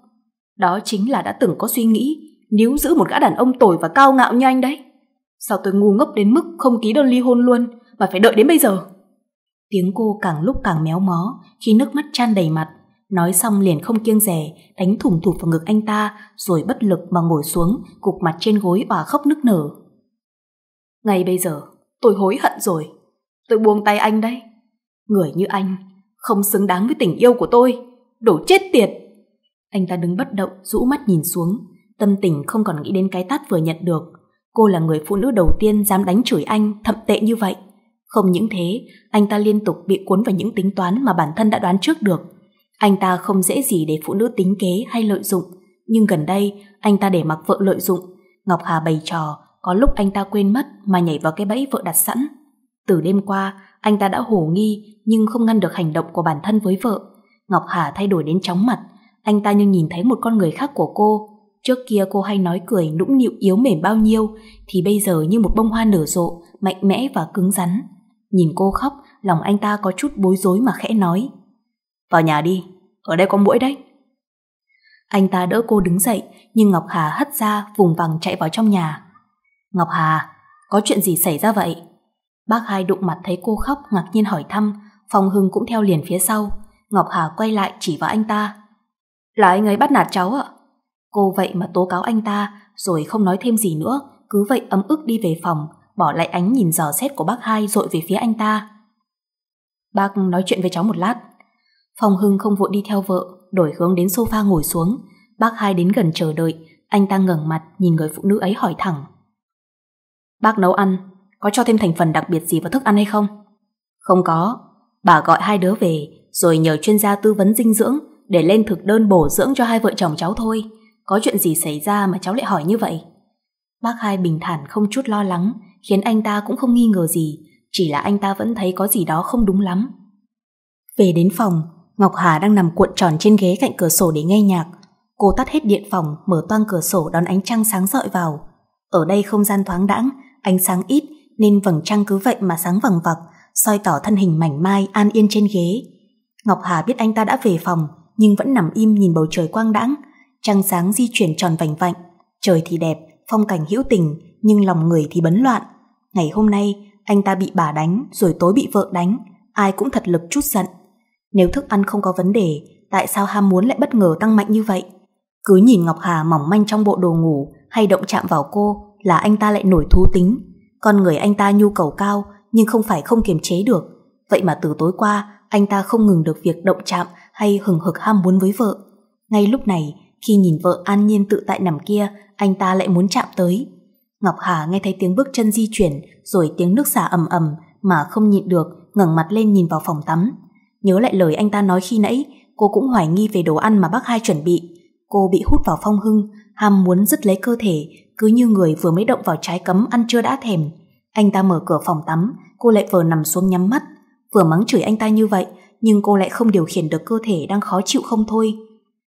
Đó chính là đã từng có suy nghĩ níu giữ một gã đàn ông tồi và cao ngạo như anh đấy. Sao tôi ngu ngốc đến mức không ký đơn ly hôn luôn mà phải đợi đến bây giờ? Tiếng cô càng lúc càng méo mó khi nước mắt tràn đầy mặt. Nói xong liền không kiêng rẻ, đánh thủng thụp vào ngực anh ta rồi bất lực mà ngồi xuống cục mặt trên gối và khóc nức nở. Ngay bây giờ, tôi hối hận rồi. Tôi buông tay anh đấy. Người như anh không xứng đáng với tình yêu của tôi. Đổ chết tiệt! Anh ta đứng bất động, rũ mắt nhìn xuống, tâm tình không còn nghĩ đến cái tát vừa nhận được. Cô là người phụ nữ đầu tiên dám đánh chửi anh thậm tệ như vậy. Không những thế, anh ta liên tục bị cuốn vào những tính toán mà bản thân đã đoán trước được. Anh ta không dễ gì để phụ nữ tính kế hay lợi dụng, nhưng gần đây anh ta để mặc vợ lợi dụng. Ngọc Hà bày trò, có lúc anh ta quên mất mà nhảy vào cái bẫy vợ đặt sẵn. Từ đêm qua, anh ta đã hổ nghi nhưng không ngăn được hành động của bản thân với vợ. Ngọc Hà thay đổi đến chóng mặt, anh ta như nhìn thấy một con người khác của cô. Trước kia cô hay nói cười nũng nịu yếu mềm bao nhiêu, thì bây giờ như một bông hoa nở rộ, mạnh mẽ và cứng rắn. Nhìn cô khóc, lòng anh ta có chút bối rối mà khẽ nói. Vào nhà đi, ở đây có mũi đấy. Anh ta đỡ cô đứng dậy, nhưng Ngọc Hà hất ra vùng vằng chạy vào trong nhà. Ngọc Hà, có chuyện gì xảy ra vậy? Bác hai đụng mặt thấy cô khóc ngạc nhiên hỏi thăm, Phong Hưng cũng theo liền phía sau. Ngọc Hà quay lại chỉ vào anh ta. Là anh ấy bắt nạt cháu ạ. Cô vậy mà tố cáo anh ta, rồi không nói thêm gì nữa, cứ vậy ấm ức đi về phòng, bỏ lại ánh nhìn dò xét của bác hai dội về phía anh ta. Bác nói chuyện với cháu một lát. Phong Hưng không vội đi theo vợ, đổi hướng đến sofa ngồi xuống. Bác hai đến gần chờ đợi, anh ta ngẩng mặt nhìn người phụ nữ ấy hỏi thẳng. Bác nấu ăn, có cho thêm thành phần đặc biệt gì vào thức ăn hay không? Không có, bà gọi hai đứa về rồi nhờ chuyên gia tư vấn dinh dưỡng để lên thực đơn bổ dưỡng cho hai vợ chồng cháu thôi. Có chuyện gì xảy ra mà cháu lại hỏi như vậy? Bác hai bình thản không chút lo lắng, khiến anh ta cũng không nghi ngờ gì, chỉ là anh ta vẫn thấy có gì đó không đúng lắm. Về đến phòng, Ngọc Hà đang nằm cuộn tròn trên ghế cạnh cửa sổ để nghe nhạc. Cô tắt hết điện phòng, mở toang cửa sổ đón ánh trăng sáng rọi vào. Ở đây không gian thoáng đãng, ánh sáng ít nên vầng trăng cứ vậy mà sáng vằng vặc, soi tỏ thân hình mảnh mai an yên trên ghế. Ngọc Hà biết anh ta đã về phòng nhưng vẫn nằm im nhìn bầu trời quang đãng, trăng sáng di chuyển tròn vành vạnh, trời thì đẹp, phong cảnh hữu tình, nhưng lòng người thì bấn loạn. Ngày hôm nay, anh ta bị bà đánh, rồi tối bị vợ đánh, ai cũng thật lực chút giận. Nếu thức ăn không có vấn đề, tại sao ham muốn lại bất ngờ tăng mạnh như vậy? Cứ nhìn Ngọc Hà mỏng manh trong bộ đồ ngủ hay động chạm vào cô là anh ta lại nổi thú tính. Con người anh ta nhu cầu cao nhưng không phải không kiềm chế được. Vậy mà từ tối qua, anh ta không ngừng được việc động chạm hay hừng hực ham muốn với vợ. Ngay lúc này, khi nhìn vợ an nhiên tự tại nằm kia, anh ta lại muốn chạm tới. Ngọc Hà nghe thấy tiếng bước chân di chuyển rồi tiếng nước xả ầm ầm mà không nhịn được, ngẩng mặt lên nhìn vào phòng tắm. Nhớ lại lời anh ta nói khi nãy, cô cũng hoài nghi về đồ ăn mà bác hai chuẩn bị. Cô bị hút vào phong hưng, ham muốn dứt lấy cơ thể, cứ như người vừa mới động vào trái cấm ăn chưa đã thèm. Anh ta mở cửa phòng tắm, cô lại vừa nằm xuống nhắm mắt. Vừa mắng chửi anh ta như vậy, nhưng cô lại không điều khiển được cơ thể đang khó chịu không thôi.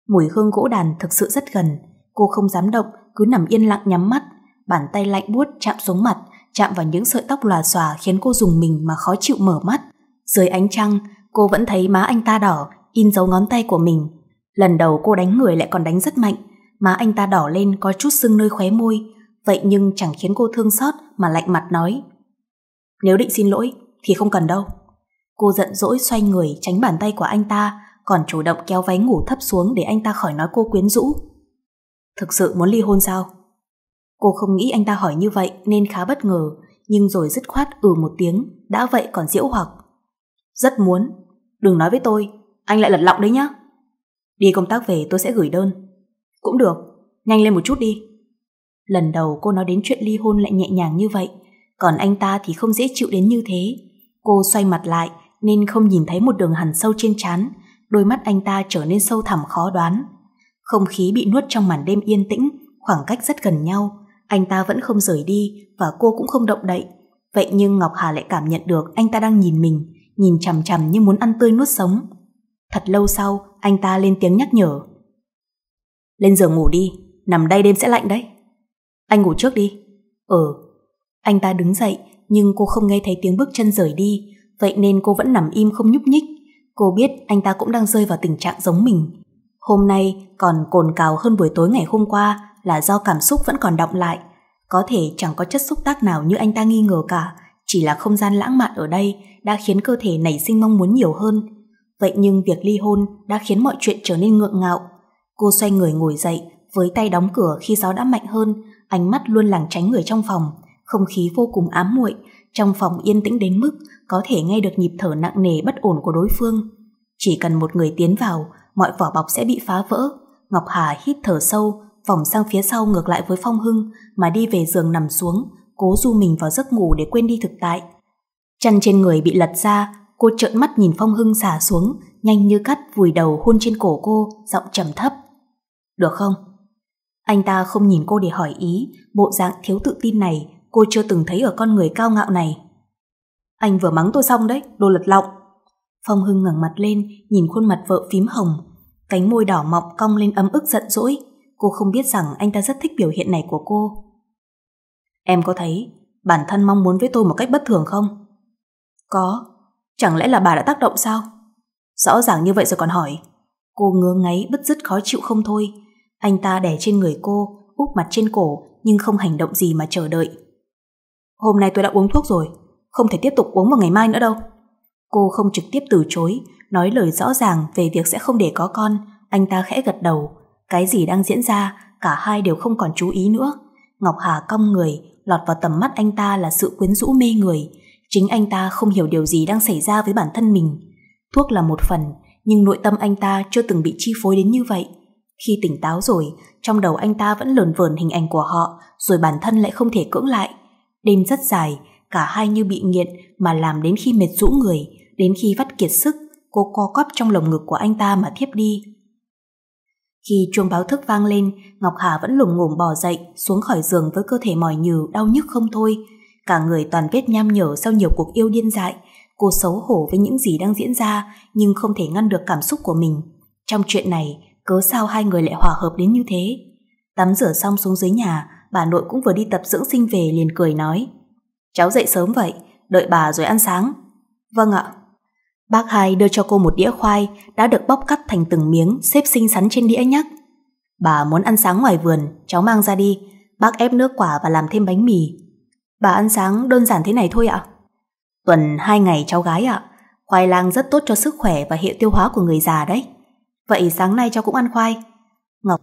Mùi hương gỗ đàn thực sự rất gần, cô không dám động, cứ nằm yên lặng nhắm mắt, bàn tay lạnh buốt chạm xuống mặt, chạm vào những sợi tóc lòa xòa khiến cô dùng mình mà khó chịu mở mắt. Dưới ánh trăng, cô vẫn thấy má anh ta đỏ, in dấu ngón tay của mình. Lần đầu cô đánh người lại còn đánh rất mạnh, má anh ta đỏ lên có chút sưng nơi khóe môi, vậy nhưng chẳng khiến cô thương xót mà lạnh mặt nói. Nếu định xin lỗi thì không cần đâu. Cô giận dỗi xoay người tránh bàn tay của anh ta, còn chủ động kéo váy ngủ thấp xuống để anh ta khỏi nói cô quyến rũ. Thực sự muốn ly hôn sao? Cô không nghĩ anh ta hỏi như vậy nên khá bất ngờ, nhưng rồi dứt khoát ừ một tiếng, đã vậy còn diễu hoặc. Rất muốn, đừng nói với tôi, anh lại lật lọng đấy nhá. Đi công tác về tôi sẽ gửi đơn. Cũng được, nhanh lên một chút đi. Lần đầu cô nói đến chuyện ly hôn lại nhẹ nhàng như vậy, còn anh ta thì không dễ chịu đến như thế. Cô xoay mặt lại, nên không nhìn thấy một đường hằn sâu trên trán, đôi mắt anh ta trở nên sâu thẳm khó đoán. Không khí bị nuốt trong màn đêm yên tĩnh, khoảng cách rất gần nhau, anh ta vẫn không rời đi và cô cũng không động đậy. Vậy nhưng Ngọc Hà lại cảm nhận được anh ta đang nhìn mình, nhìn chằm chằm như muốn ăn tươi nuốt sống. Thật lâu sau, anh ta lên tiếng nhắc nhở. Lên giường ngủ đi, nằm đây đêm sẽ lạnh đấy. Anh ngủ trước đi. Ừ. Anh ta đứng dậy, nhưng cô không nghe thấy tiếng bước chân rời đi, vậy nên cô vẫn nằm im không nhúc nhích. Cô biết anh ta cũng đang rơi vào tình trạng giống mình. Hôm nay còn cồn cào hơn buổi tối ngày hôm qua là do cảm xúc vẫn còn động lại. Có thể chẳng có chất xúc tác nào như anh ta nghi ngờ cả, chỉ là không gian lãng mạn ở đây đã khiến cơ thể nảy sinh mong muốn nhiều hơn. Vậy nhưng việc ly hôn đã khiến mọi chuyện trở nên ngượng ngạo. Cô xoay người ngồi dậy, với tay đóng cửa khi gió đã mạnh hơn, ánh mắt luôn lảng tránh người trong phòng, không khí vô cùng ám muội, trong phòng yên tĩnh đến mức có thể nghe được nhịp thở nặng nề bất ổn của đối phương. Chỉ cần một người tiến vào, mọi vỏ bọc sẽ bị phá vỡ. Ngọc Hà hít thở sâu, vòng sang phía sau ngược lại với Phong Hưng mà đi về giường nằm xuống, cố du mình vào giấc ngủ để quên đi thực tại. Chăn trên người bị lật ra, cô trợn mắt nhìn Phong Hưng xả xuống, nhanh như cắt vùi đầu hôn trên cổ cô, giọng trầm thấp. Được không? Anh ta không nhìn cô để hỏi ý, bộ dạng thiếu tự tin này cô chưa từng thấy ở con người cao ngạo này. Anh vừa mắng tôi xong đấy, đồ lật lọng. Phong Hưng ngẩng mặt lên, nhìn khuôn mặt vợ phím hồng. Cánh môi đỏ mọng cong lên ấm ức giận dỗi. Cô không biết rằng anh ta rất thích biểu hiện này của cô. Em có thấy bản thân mong muốn với tôi một cách bất thường không? Có. Chẳng lẽ là bà đã tác động sao? Rõ ràng như vậy rồi còn hỏi. Cô ngứa ngáy bứt dứt khó chịu không thôi. Anh ta đè trên người cô, úp mặt trên cổ nhưng không hành động gì mà chờ đợi. Hôm nay tôi đã uống thuốc rồi, không thể tiếp tục uống vào ngày mai nữa đâu. Cô không trực tiếp từ chối, nói lời rõ ràng về việc sẽ không để có con, anh ta khẽ gật đầu. Cái gì đang diễn ra, cả hai đều không còn chú ý nữa. Ngọc Hà cong người, lọt vào tầm mắt anh ta là sự quyến rũ mê người. Chính anh ta không hiểu điều gì đang xảy ra với bản thân mình. Thuốc là một phần, nhưng nội tâm anh ta chưa từng bị chi phối đến như vậy. Khi tỉnh táo rồi, trong đầu anh ta vẫn lờn vờn hình ảnh của họ, rồi bản thân lại không thể cưỡng lại. Đêm rất dài, cả hai như bị nghiện mà làm đến khi mệt rũ người, đến khi vắt kiệt sức, cô co quắp trong lồng ngực của anh ta mà thiếp đi. Khi chuông báo thức vang lên, Ngọc Hà vẫn lủng ngủm bò dậy, xuống khỏi giường với cơ thể mỏi nhừ, đau nhức không thôi. Cả người toàn vết nham nhở sau nhiều cuộc yêu điên dại. Cô xấu hổ với những gì đang diễn ra, nhưng không thể ngăn được cảm xúc của mình. Trong chuyện này, cớ sao hai người lại hòa hợp đến như thế? Tắm rửa xong xuống dưới nhà, bà nội cũng vừa đi tập dưỡng sinh về liền cười nói. Cháu dậy sớm vậy, đợi bà rồi ăn sáng. Vâng ạ. Bác hai đưa cho cô một đĩa khoai đã được bóc cắt thành từng miếng xếp xinh xắn trên đĩa nhắc. Bà muốn ăn sáng ngoài vườn, cháu mang ra đi. Bác ép nước quả và làm thêm bánh mì. Bà ăn sáng đơn giản thế này thôi ạ. Tuần hai ngày cháu gái ạ. Khoai lang rất tốt cho sức khỏe và hệ tiêu hóa của người già đấy. Vậy sáng nay cháu cũng ăn khoai. Ngọc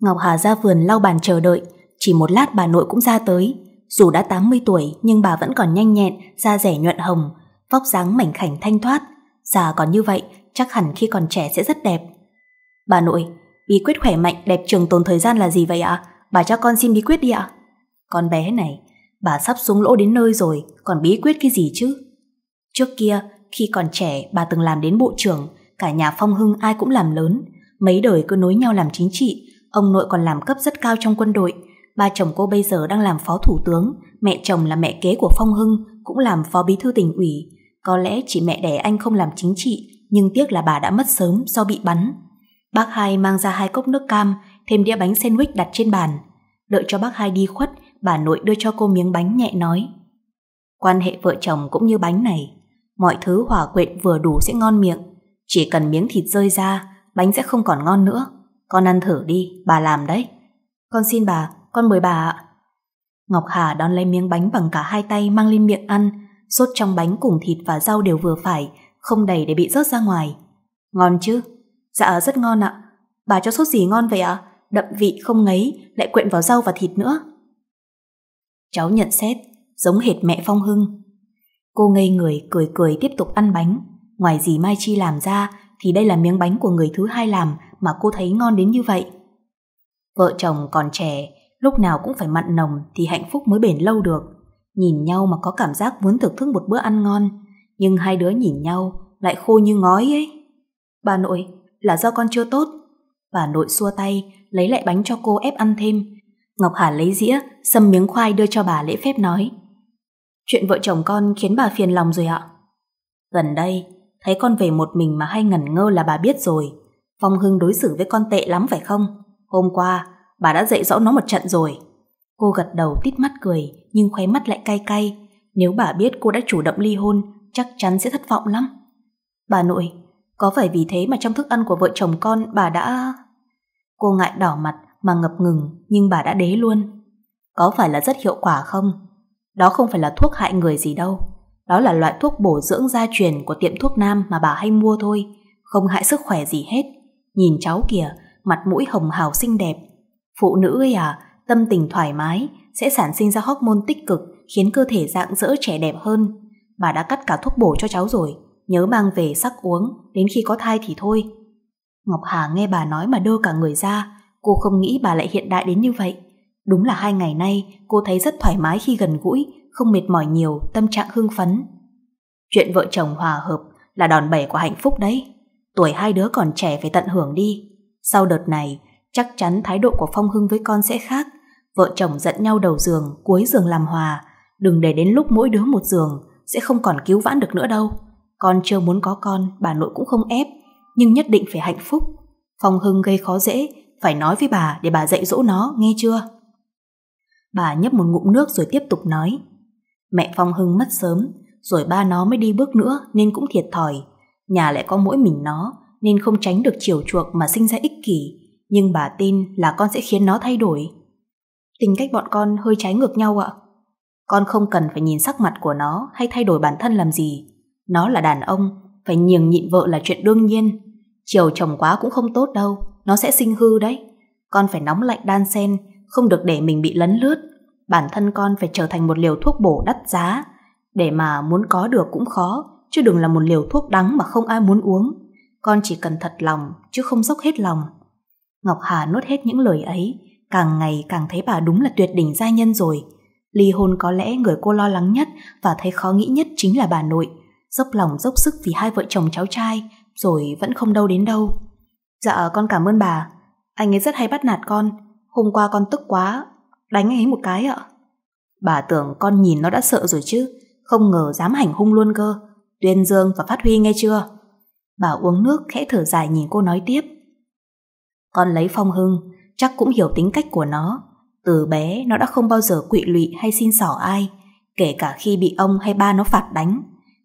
Ngọc Hà ra vườn lau bàn chờ đợi. Chỉ một lát bà nội cũng ra tới dù đã 80 tuổi nhưng bà vẫn còn nhanh nhẹn, da rẻ nhuận hồng, vóc dáng mảnh khảnh thanh thoát. Già còn như vậy, chắc hẳn khi còn trẻ sẽ rất đẹp. Bà nội, bí quyết khỏe mạnh đẹp trường tồn thời gian là gì vậy ạ? Bà cho con xin bí quyết đi ạ. Con bé này, bà sắp xuống lỗ đến nơi rồi, còn bí quyết cái gì chứ? Trước kia, khi còn trẻ, bà từng làm đến bộ trưởng, cả nhà phong hưng ai cũng làm lớn. Mấy đời cứ nối nhau làm chính trị, ông nội còn làm cấp rất cao trong quân đội, Ba chồng cô bây giờ đang làm phó thủ tướng, mẹ chồng là mẹ kế của Phong Hưng, cũng làm phó bí thư tỉnh ủy. Có lẽ chị mẹ đẻ anh không làm chính trị, nhưng tiếc là bà đã mất sớm do bị bắn. Bác hai mang ra hai cốc nước cam, thêm đĩa bánh sandwich đặt trên bàn. Đợi cho bác hai đi khuất, bà nội đưa cho cô miếng bánh nhẹ nói. Quan hệ vợ chồng cũng như bánh này, mọi thứ hòa quyện vừa đủ sẽ ngon miệng. Chỉ cần miếng thịt rơi ra, bánh sẽ không còn ngon nữa. Con ăn thử đi, bà làm đấy. Con xin bà, con mời bà ạ. Ngọc Hà đón lấy miếng bánh bằng cả hai tay mang lên miệng ăn, sốt trong bánh cùng thịt và rau đều vừa phải, không đầy để bị rớt ra ngoài. Ngon chứ? Dạ rất ngon ạ. Bà cho sốt gì ngon vậy ạ? Đậm vị không ngấy, lại quyện vào rau và thịt nữa. Cháu nhận xét, giống hệt mẹ Phong Hưng. Cô ngây người, cười cười tiếp tục ăn bánh. Ngoài gì Mai Chi làm ra, thì đây là miếng bánh của người thứ hai làm mà cô thấy ngon đến như vậy. Vợ chồng còn trẻ, lúc nào cũng phải mặn nồng thì hạnh phúc mới bền lâu được. Nhìn nhau mà có cảm giác muốn thưởng thức một bữa ăn ngon, nhưng hai đứa nhìn nhau lại khô như ngói ấy. Bà nội, là do con chưa tốt. Bà nội xua tay, lấy lại bánh cho cô ép ăn thêm. Ngọc Hà lấy dĩa, xâm miếng khoai đưa cho bà lễ phép nói. Chuyện vợ chồng con khiến bà phiền lòng rồi ạ. Gần đây, thấy con về một mình mà hay ngẩn ngơ là bà biết rồi. Phong Hưng đối xử với con tệ lắm phải không? Hôm qua, bà đã dạy dỗ nó một trận rồi. Cô gật đầu tít mắt cười, nhưng khóe mắt lại cay cay. Nếu bà biết cô đã chủ động ly hôn, chắc chắn sẽ thất vọng lắm. Bà nội, có phải vì thế mà trong thức ăn của vợ chồng con bà đã... Cô ngại đỏ mặt mà ngập ngừng, nhưng bà đã đế luôn. Có phải là rất hiệu quả không? Đó không phải là thuốc hại người gì đâu. Đó là loại thuốc bổ dưỡng gia truyền của tiệm thuốc nam mà bà hay mua thôi, không hại sức khỏe gì hết. Nhìn cháu kìa, mặt mũi hồng hào xinh đẹp, Phụ nữ ấy à, tâm tình thoải mái sẽ sản sinh ra hormone tích cực khiến cơ thể dạng dỡ trẻ đẹp hơn. Bà đã cắt cả thuốc bổ cho cháu rồi, nhớ mang về sắc uống, đến khi có thai thì thôi. Ngọc Hà nghe bà nói mà đơ cả người ra, cô không nghĩ bà lại hiện đại đến như vậy. Đúng là hai ngày nay cô thấy rất thoải mái khi gần gũi, không mệt mỏi nhiều, tâm trạng hưng phấn. Chuyện vợ chồng hòa hợp là đòn bẩy của hạnh phúc đấy. Tuổi hai đứa còn trẻ phải tận hưởng đi. Sau đợt này, chắc chắn thái độ của Phong Hưng với con sẽ khác. Vợ chồng giận nhau đầu giường, cuối giường làm hòa. Đừng để đến lúc mỗi đứa một giường, sẽ không còn cứu vãn được nữa đâu. Con chưa muốn có con, bà nội cũng không ép, nhưng nhất định phải hạnh phúc. Phong Hưng gây khó dễ, phải nói với bà để bà dạy dỗ nó, nghe chưa? Bà nhấp một ngụm nước rồi tiếp tục nói. Mẹ Phong Hưng mất sớm, rồi ba nó mới đi bước nữa nên cũng thiệt thòi. Nhà lại có mỗi mình nó, nên không tránh được chiều chuộng mà sinh ra ích kỷ nhưng bà tin là con sẽ khiến nó thay đổi. Tính cách bọn con hơi trái ngược nhau ạ. Con không cần phải nhìn sắc mặt của nó hay thay đổi bản thân làm gì. Nó là đàn ông, phải nhường nhịn vợ là chuyện đương nhiên. Chiều chồng quá cũng không tốt đâu, nó sẽ sinh hư đấy. Con phải nóng lạnh đan sen, không được để mình bị lấn lướt. Bản thân con phải trở thành một liều thuốc bổ đắt giá. Để mà muốn có được cũng khó, chứ đừng là một liều thuốc đắng mà không ai muốn uống. Con chỉ cần thật lòng, chứ không dốc hết lòng. Ngọc Hà nuốt hết những lời ấy, càng ngày càng thấy bà đúng là tuyệt đỉnh gia nhân rồi. Ly hôn có lẽ người cô lo lắng nhất và thấy khó nghĩ nhất chính là bà nội, dốc lòng dốc sức vì hai vợ chồng cháu trai, rồi vẫn không đâu đến đâu. Dạ con cảm ơn bà, anh ấy rất hay bắt nạt con, hôm qua con tức quá, đánh anh ấy một cái ạ. Bà tưởng con nhìn nó đã sợ rồi chứ, không ngờ dám hành hung luôn cơ. Tuyên Dương và Phát Huy nghe chưa? Bà uống nước khẽ thở dài nhìn cô nói tiếp. Con lấy Phong Hưng, chắc cũng hiểu tính cách của nó. Từ bé nó đã không bao giờ quỵ lụy hay xin xỏ ai, kể cả khi bị ông hay ba nó phạt đánh.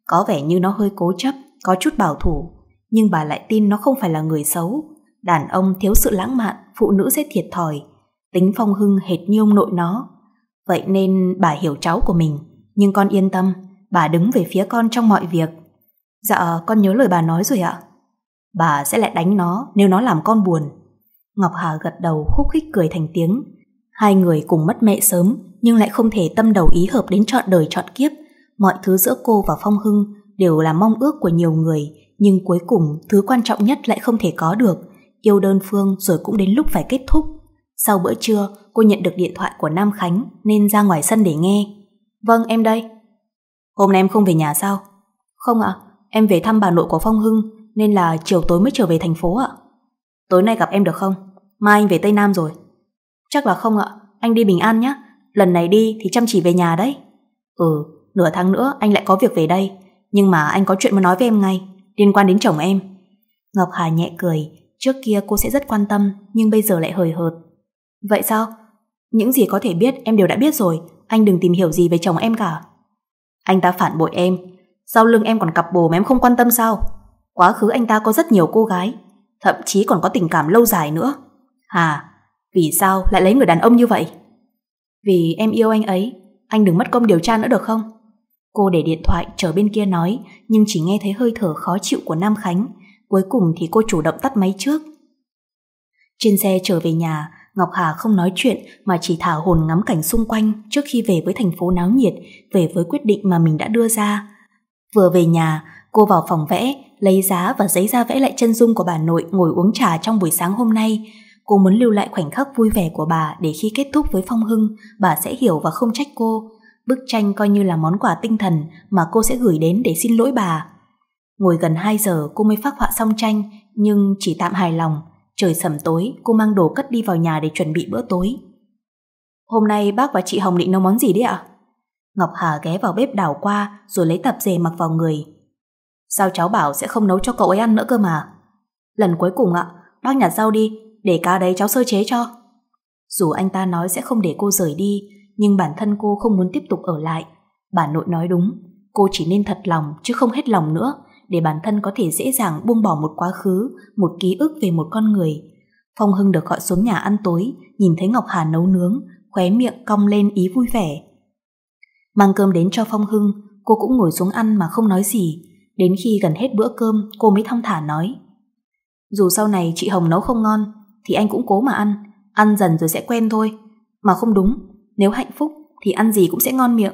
Có vẻ như nó hơi cố chấp, có chút bảo thủ, nhưng bà lại tin nó không phải là người xấu. Đàn ông thiếu sự lãng mạn, phụ nữ sẽ thiệt thòi. Tính Phong Hưng hệt như ông nội nó. Vậy nên bà hiểu cháu của mình, nhưng con yên tâm, bà đứng về phía con trong mọi việc. Dạ, con nhớ lời bà nói rồi ạ. Bà sẽ lại đánh nó nếu nó làm con buồn. Ngọc Hà gật đầu khúc khích cười thành tiếng. Hai người cùng mất mẹ sớm nhưng lại không thể tâm đầu ý hợp đến trọn đời trọn kiếp. Mọi thứ giữa cô và Phong Hưng đều là mong ước của nhiều người nhưng cuối cùng thứ quan trọng nhất lại không thể có được. Yêu đơn phương rồi cũng đến lúc phải kết thúc. Sau bữa trưa, cô nhận được điện thoại của Nam Khánh nên ra ngoài sân để nghe. Vâng, em đây. Hôm nay em không về nhà sao? Không ạ, em về thăm bà nội của Phong Hưng nên là chiều tối mới trở về thành phố ạ tối nay gặp em được không? Mai anh về Tây Nam rồi. Chắc là không ạ, anh đi bình an nhé. Lần này đi thì chăm chỉ về nhà đấy. Ừ, nửa tháng nữa anh lại có việc về đây. Nhưng mà anh có chuyện muốn nói với em ngay, liên quan đến chồng em. Ngọc Hà nhẹ cười, trước kia cô sẽ rất quan tâm, nhưng bây giờ lại hời hợt. Vậy sao? Những gì có thể biết em đều đã biết rồi, anh đừng tìm hiểu gì về chồng em cả. Anh ta phản bội em, sau lưng em còn cặp bồ mà em không quan tâm sao? Quá khứ anh ta có rất nhiều cô gái, thậm chí còn có tình cảm lâu dài nữa. Hà, vì sao lại lấy người đàn ông như vậy? Vì em yêu anh ấy, anh đừng mất công điều tra nữa được không? Cô để điện thoại chờ bên kia nói, nhưng chỉ nghe thấy hơi thở khó chịu của Nam Khánh. Cuối cùng thì cô chủ động tắt máy trước. Trên xe trở về nhà, Ngọc Hà không nói chuyện mà chỉ thả hồn ngắm cảnh xung quanh trước khi về với thành phố náo nhiệt, về với quyết định mà mình đã đưa ra. Vừa về nhà, cô vào phòng vẽ lấy giá và giấy ra vẽ lại chân dung của bà nội ngồi uống trà trong buổi sáng hôm nay. Cô muốn lưu lại khoảnh khắc vui vẻ của bà để khi kết thúc với Phong Hưng, bà sẽ hiểu và không trách cô. Bức tranh coi như là món quà tinh thần mà cô sẽ gửi đến để xin lỗi bà. Ngồi gần 2 giờ cô mới phát họa xong tranh, nhưng chỉ tạm hài lòng. Trời sẩm tối, cô mang đồ cất đi vào nhà để chuẩn bị bữa tối. Hôm nay bác và chị Hồng định nấu món gì đấy ạ? Ngọc Hà ghé vào bếp đảo qua rồi lấy tạp dề mặc vào người. Sao cháu bảo sẽ không nấu cho cậu ấy ăn nữa cơ mà. Lần cuối cùng ạ, bác nhặt rau đi, để cá đấy cháu sơ chế cho. Dù anh ta nói sẽ không để cô rời đi, nhưng bản thân cô không muốn tiếp tục ở lại. Bà nội nói đúng, cô chỉ nên thật lòng chứ không hết lòng nữa, để bản thân có thể dễ dàng buông bỏ một quá khứ, một ký ức về một con người. Phong Hưng được gọi xuống nhà ăn tối, nhìn thấy Ngọc Hà nấu nướng, khóe miệng cong lên ý vui vẻ. Mang cơm đến cho Phong Hưng, cô cũng ngồi xuống ăn mà không nói gì, Đến khi gần hết bữa cơm cô mới thong thả nói Dù sau này chị Hồng nấu không ngon Thì anh cũng cố mà ăn Ăn dần rồi sẽ quen thôi Mà không đúng Nếu hạnh phúc thì ăn gì cũng sẽ ngon miệng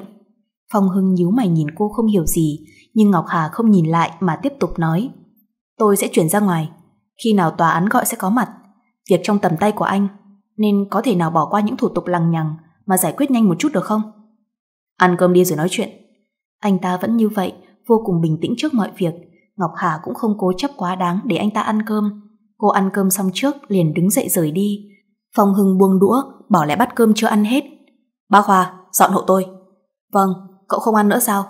Phong Hưng nhíu mày nhìn cô không hiểu gì Nhưng Ngọc Hà không nhìn lại mà tiếp tục nói Tôi sẽ chuyển ra ngoài Khi nào tòa án gọi sẽ có mặt Việc trong tầm tay của anh Nên có thể nào bỏ qua những thủ tục lằng nhằng Mà giải quyết nhanh một chút được không Ăn cơm đi rồi nói chuyện Anh ta vẫn như vậy vô cùng bình tĩnh trước mọi việc. Ngọc Hà cũng không cố chấp quá đáng để anh ta ăn cơm. Cô ăn cơm xong trước liền đứng dậy rời đi. Phong Hưng buông đũa, bảo lại bắt cơm chưa ăn hết. Bác Hòa, dọn hộ tôi. Vâng, cậu không ăn nữa sao?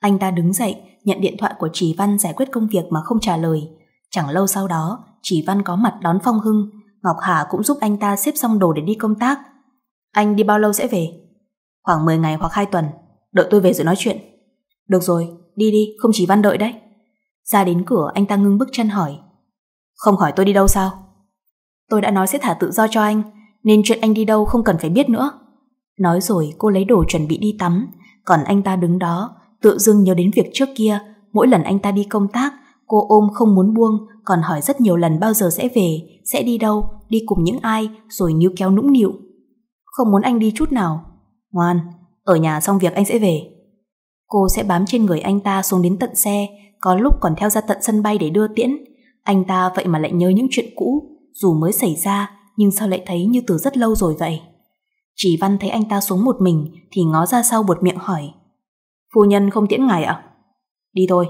Anh ta đứng dậy, nhận điện thoại của chỉ Văn giải quyết công việc mà không trả lời. Chẳng lâu sau đó, chỉ Văn có mặt đón Phong Hưng. Ngọc Hà cũng giúp anh ta xếp xong đồ để đi công tác. Anh đi bao lâu sẽ về? Khoảng 10 ngày hoặc 2 tuần. Đợi tôi về rồi nói chuyện. Được rồi, đi đi, không chỉ Văn đợi đấy. Ra đến cửa anh ta ngưng bước chân hỏi. Không hỏi tôi đi đâu sao? Tôi đã nói sẽ thả tự do cho anh, nên chuyện anh đi đâu không cần phải biết nữa. Nói rồi cô lấy đồ chuẩn bị đi tắm, còn anh ta đứng đó, tự dưng nhớ đến việc trước kia, mỗi lần anh ta đi công tác, cô ôm không muốn buông, còn hỏi rất nhiều lần bao giờ sẽ về, sẽ đi đâu, đi cùng những ai, rồi níu kéo nũng nịu. Không muốn anh đi chút nào. Ngoan, ở nhà xong việc anh sẽ về. Cô sẽ bám trên người anh ta xuống đến tận xe, có lúc còn theo ra tận sân bay để đưa tiễn. Anh ta vậy mà lại nhớ những chuyện cũ, dù mới xảy ra nhưng sao lại thấy như từ rất lâu rồi vậy. Chỉ Văn thấy anh ta xuống một mình thì ngó ra sau buột miệng hỏi. Phu nhân không tiễn ngài ạ? À? Đi thôi.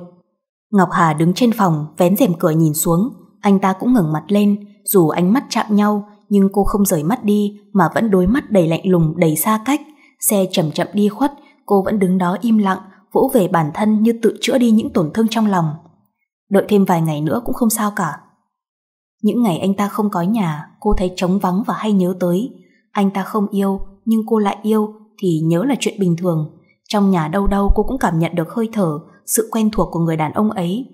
Ngọc Hà đứng trên phòng, vén rèm cửa nhìn xuống. Anh ta cũng ngẩng mặt lên, dù ánh mắt chạm nhau nhưng cô không rời mắt đi mà vẫn đối mắt đầy lạnh lùng đầy xa cách. Xe chậm chậm đi khuất, cô vẫn đứng đó im lặng vỗ về bản thân như tự chữa đi những tổn thương trong lòng. Đợi thêm vài ngày nữa cũng không sao cả. Những ngày anh ta không có nhà, cô thấy trống vắng và hay nhớ tới. Anh ta không yêu, nhưng cô lại yêu thì nhớ là chuyện bình thường. Trong nhà đâu đâu cô cũng cảm nhận được hơi thở, sự quen thuộc của người đàn ông ấy.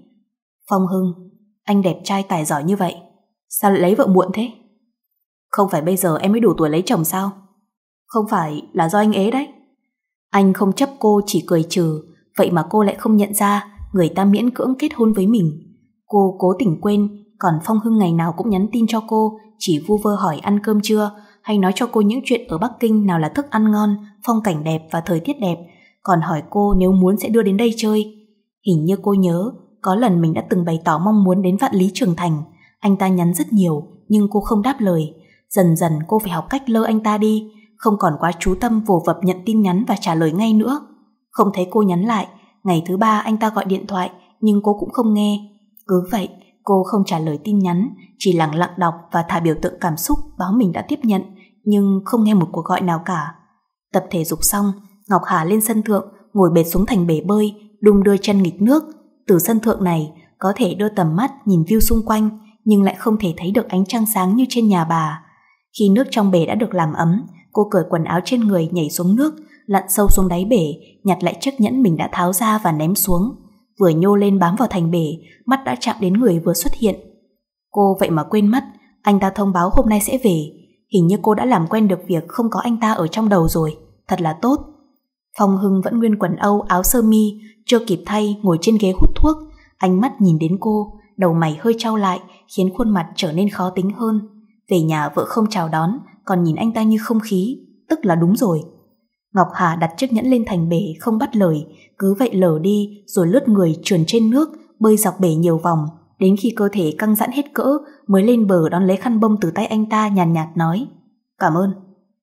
Phong Hưng, anh đẹp trai tài giỏi như vậy, sao lại lấy vợ muộn thế? Không phải bây giờ em mới đủ tuổi lấy chồng sao? Không phải là do anh ế đấy. Anh không chấp cô chỉ cười trừ, Vậy mà cô lại không nhận ra người ta miễn cưỡng kết hôn với mình. Cô cố tình quên, còn Phong Hưng ngày nào cũng nhắn tin cho cô, chỉ vu vơ hỏi ăn cơm chưa, hay nói cho cô những chuyện ở Bắc Kinh nào là thức ăn ngon, phong cảnh đẹp và thời tiết đẹp, còn hỏi cô nếu muốn sẽ đưa đến đây chơi. Hình như cô nhớ, có lần mình đã từng bày tỏ mong muốn đến vạn lý trường thành, anh ta nhắn rất nhiều, nhưng cô không đáp lời. Dần dần cô phải học cách lơ anh ta đi, không còn quá chú tâm vồ vập nhận tin nhắn và trả lời ngay nữa. Không thấy cô nhắn lại, ngày thứ ba anh ta gọi điện thoại nhưng cô cũng không nghe. Cứ vậy, cô không trả lời tin nhắn, chỉ lặng lặng đọc và thả biểu tượng cảm xúc báo mình đã tiếp nhận, nhưng không nghe một cuộc gọi nào cả. Tập thể dục xong, Ngọc Hà lên sân thượng, ngồi bệt xuống thành bể bơi, đung đưa chân nghịch nước. Từ sân thượng này, có thể đưa tầm mắt nhìn view xung quanh, nhưng lại không thể thấy được ánh trăng sáng như trên nhà bà. Khi nước trong bể đã được làm ấm, cô cởi quần áo trên người nhảy xuống nước, lặn sâu xuống đáy bể, nhặt lại chiếc nhẫn mình đã tháo ra và ném xuống. Vừa nhô lên bám vào thành bể, mắt đã chạm đến người vừa xuất hiện. Cô vậy mà quên mất, anh ta thông báo hôm nay sẽ về. Hình như cô đã làm quen được việc không có anh ta ở trong đầu rồi, thật là tốt. Phong Hưng vẫn nguyên quần Âu áo sơ mi, chưa kịp thay ngồi trên ghế hút thuốc, ánh mắt nhìn đến cô, đầu mày hơi trao lại khiến khuôn mặt trở nên khó tính hơn. Về nhà vợ không chào đón, còn nhìn anh ta như không khí, tức là đúng rồi. Ngọc Hà đặt chiếc nhẫn lên thành bể không bắt lời, cứ vậy lở đi rồi lướt người trườn trên nước, bơi dọc bể nhiều vòng, đến khi cơ thể căng giãn hết cỡ mới lên bờ đón lấy khăn bông từ tay anh ta nhàn nhạt, nhạt nói. Cảm ơn.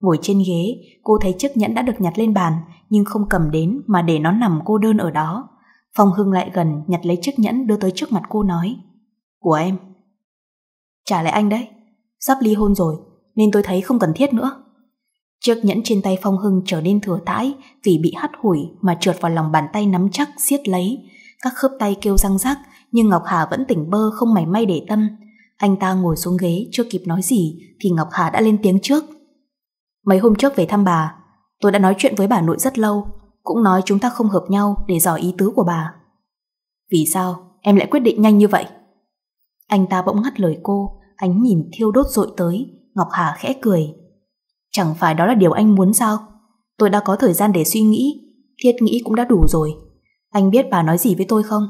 Ngồi trên ghế, cô thấy chiếc nhẫn đã được nhặt lên bàn nhưng không cầm đến mà để nó nằm cô đơn ở đó. Phong Hưng lại gần nhặt lấy chiếc nhẫn đưa tới trước mặt cô nói. Của em. Trả lại anh đấy. Sắp ly hôn rồi nên tôi thấy không cần thiết nữa. Chiếc nhẫn trên tay Phong Hưng trở nên thừa thãi vì bị hắt hủi mà trượt vào lòng bàn tay nắm chắc siết lấy. Các khớp tay kêu răng rắc nhưng Ngọc Hà vẫn tỉnh bơ không mảy may để tâm. Anh ta ngồi xuống ghế chưa kịp nói gì thì Ngọc Hà đã lên tiếng trước. Mấy hôm trước về thăm bà, tôi đã nói chuyện với bà nội rất lâu, cũng nói chúng ta không hợp nhau để dò ý tứ của bà. Vì sao em lại quyết định nhanh như vậy? Anh ta bỗng ngắt lời cô, ánh nhìn thiêu đốt dội tới, Ngọc Hà khẽ cười. Chẳng phải đó là điều anh muốn sao? Tôi đã có thời gian để suy nghĩ, thiết nghĩ cũng đã đủ rồi. Anh biết bà nói gì với tôi không?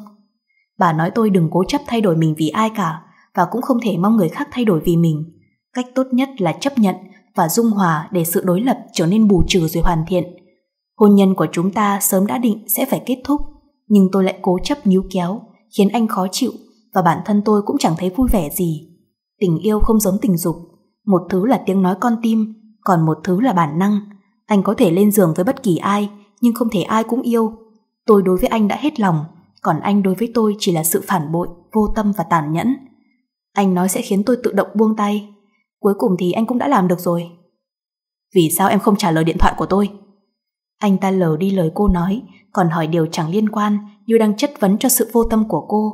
Bà nói tôi đừng cố chấp thay đổi mình vì ai cả và cũng không thể mong người khác thay đổi vì mình. Cách tốt nhất là chấp nhận và dung hòa để sự đối lập trở nên bù trừ rồi hoàn thiện. Hôn nhân của chúng ta sớm đã định sẽ phải kết thúc, nhưng tôi lại cố chấp níu kéo, khiến anh khó chịu và bản thân tôi cũng chẳng thấy vui vẻ gì. Tình yêu không giống tình dục, một thứ là tiếng nói con tim, còn một thứ là bản năng. Anh có thể lên giường với bất kỳ ai, nhưng không thể ai cũng yêu. Tôi đối với anh đã hết lòng, còn anh đối với tôi chỉ là sự phản bội, vô tâm và tàn nhẫn. Anh nói sẽ khiến tôi tự động buông tay. Cuối cùng thì anh cũng đã làm được rồi. Vì sao em không trả lời điện thoại của tôi? Anh ta lờ đi lời cô nói, còn hỏi điều chẳng liên quan như đang chất vấn cho sự vô tâm của cô.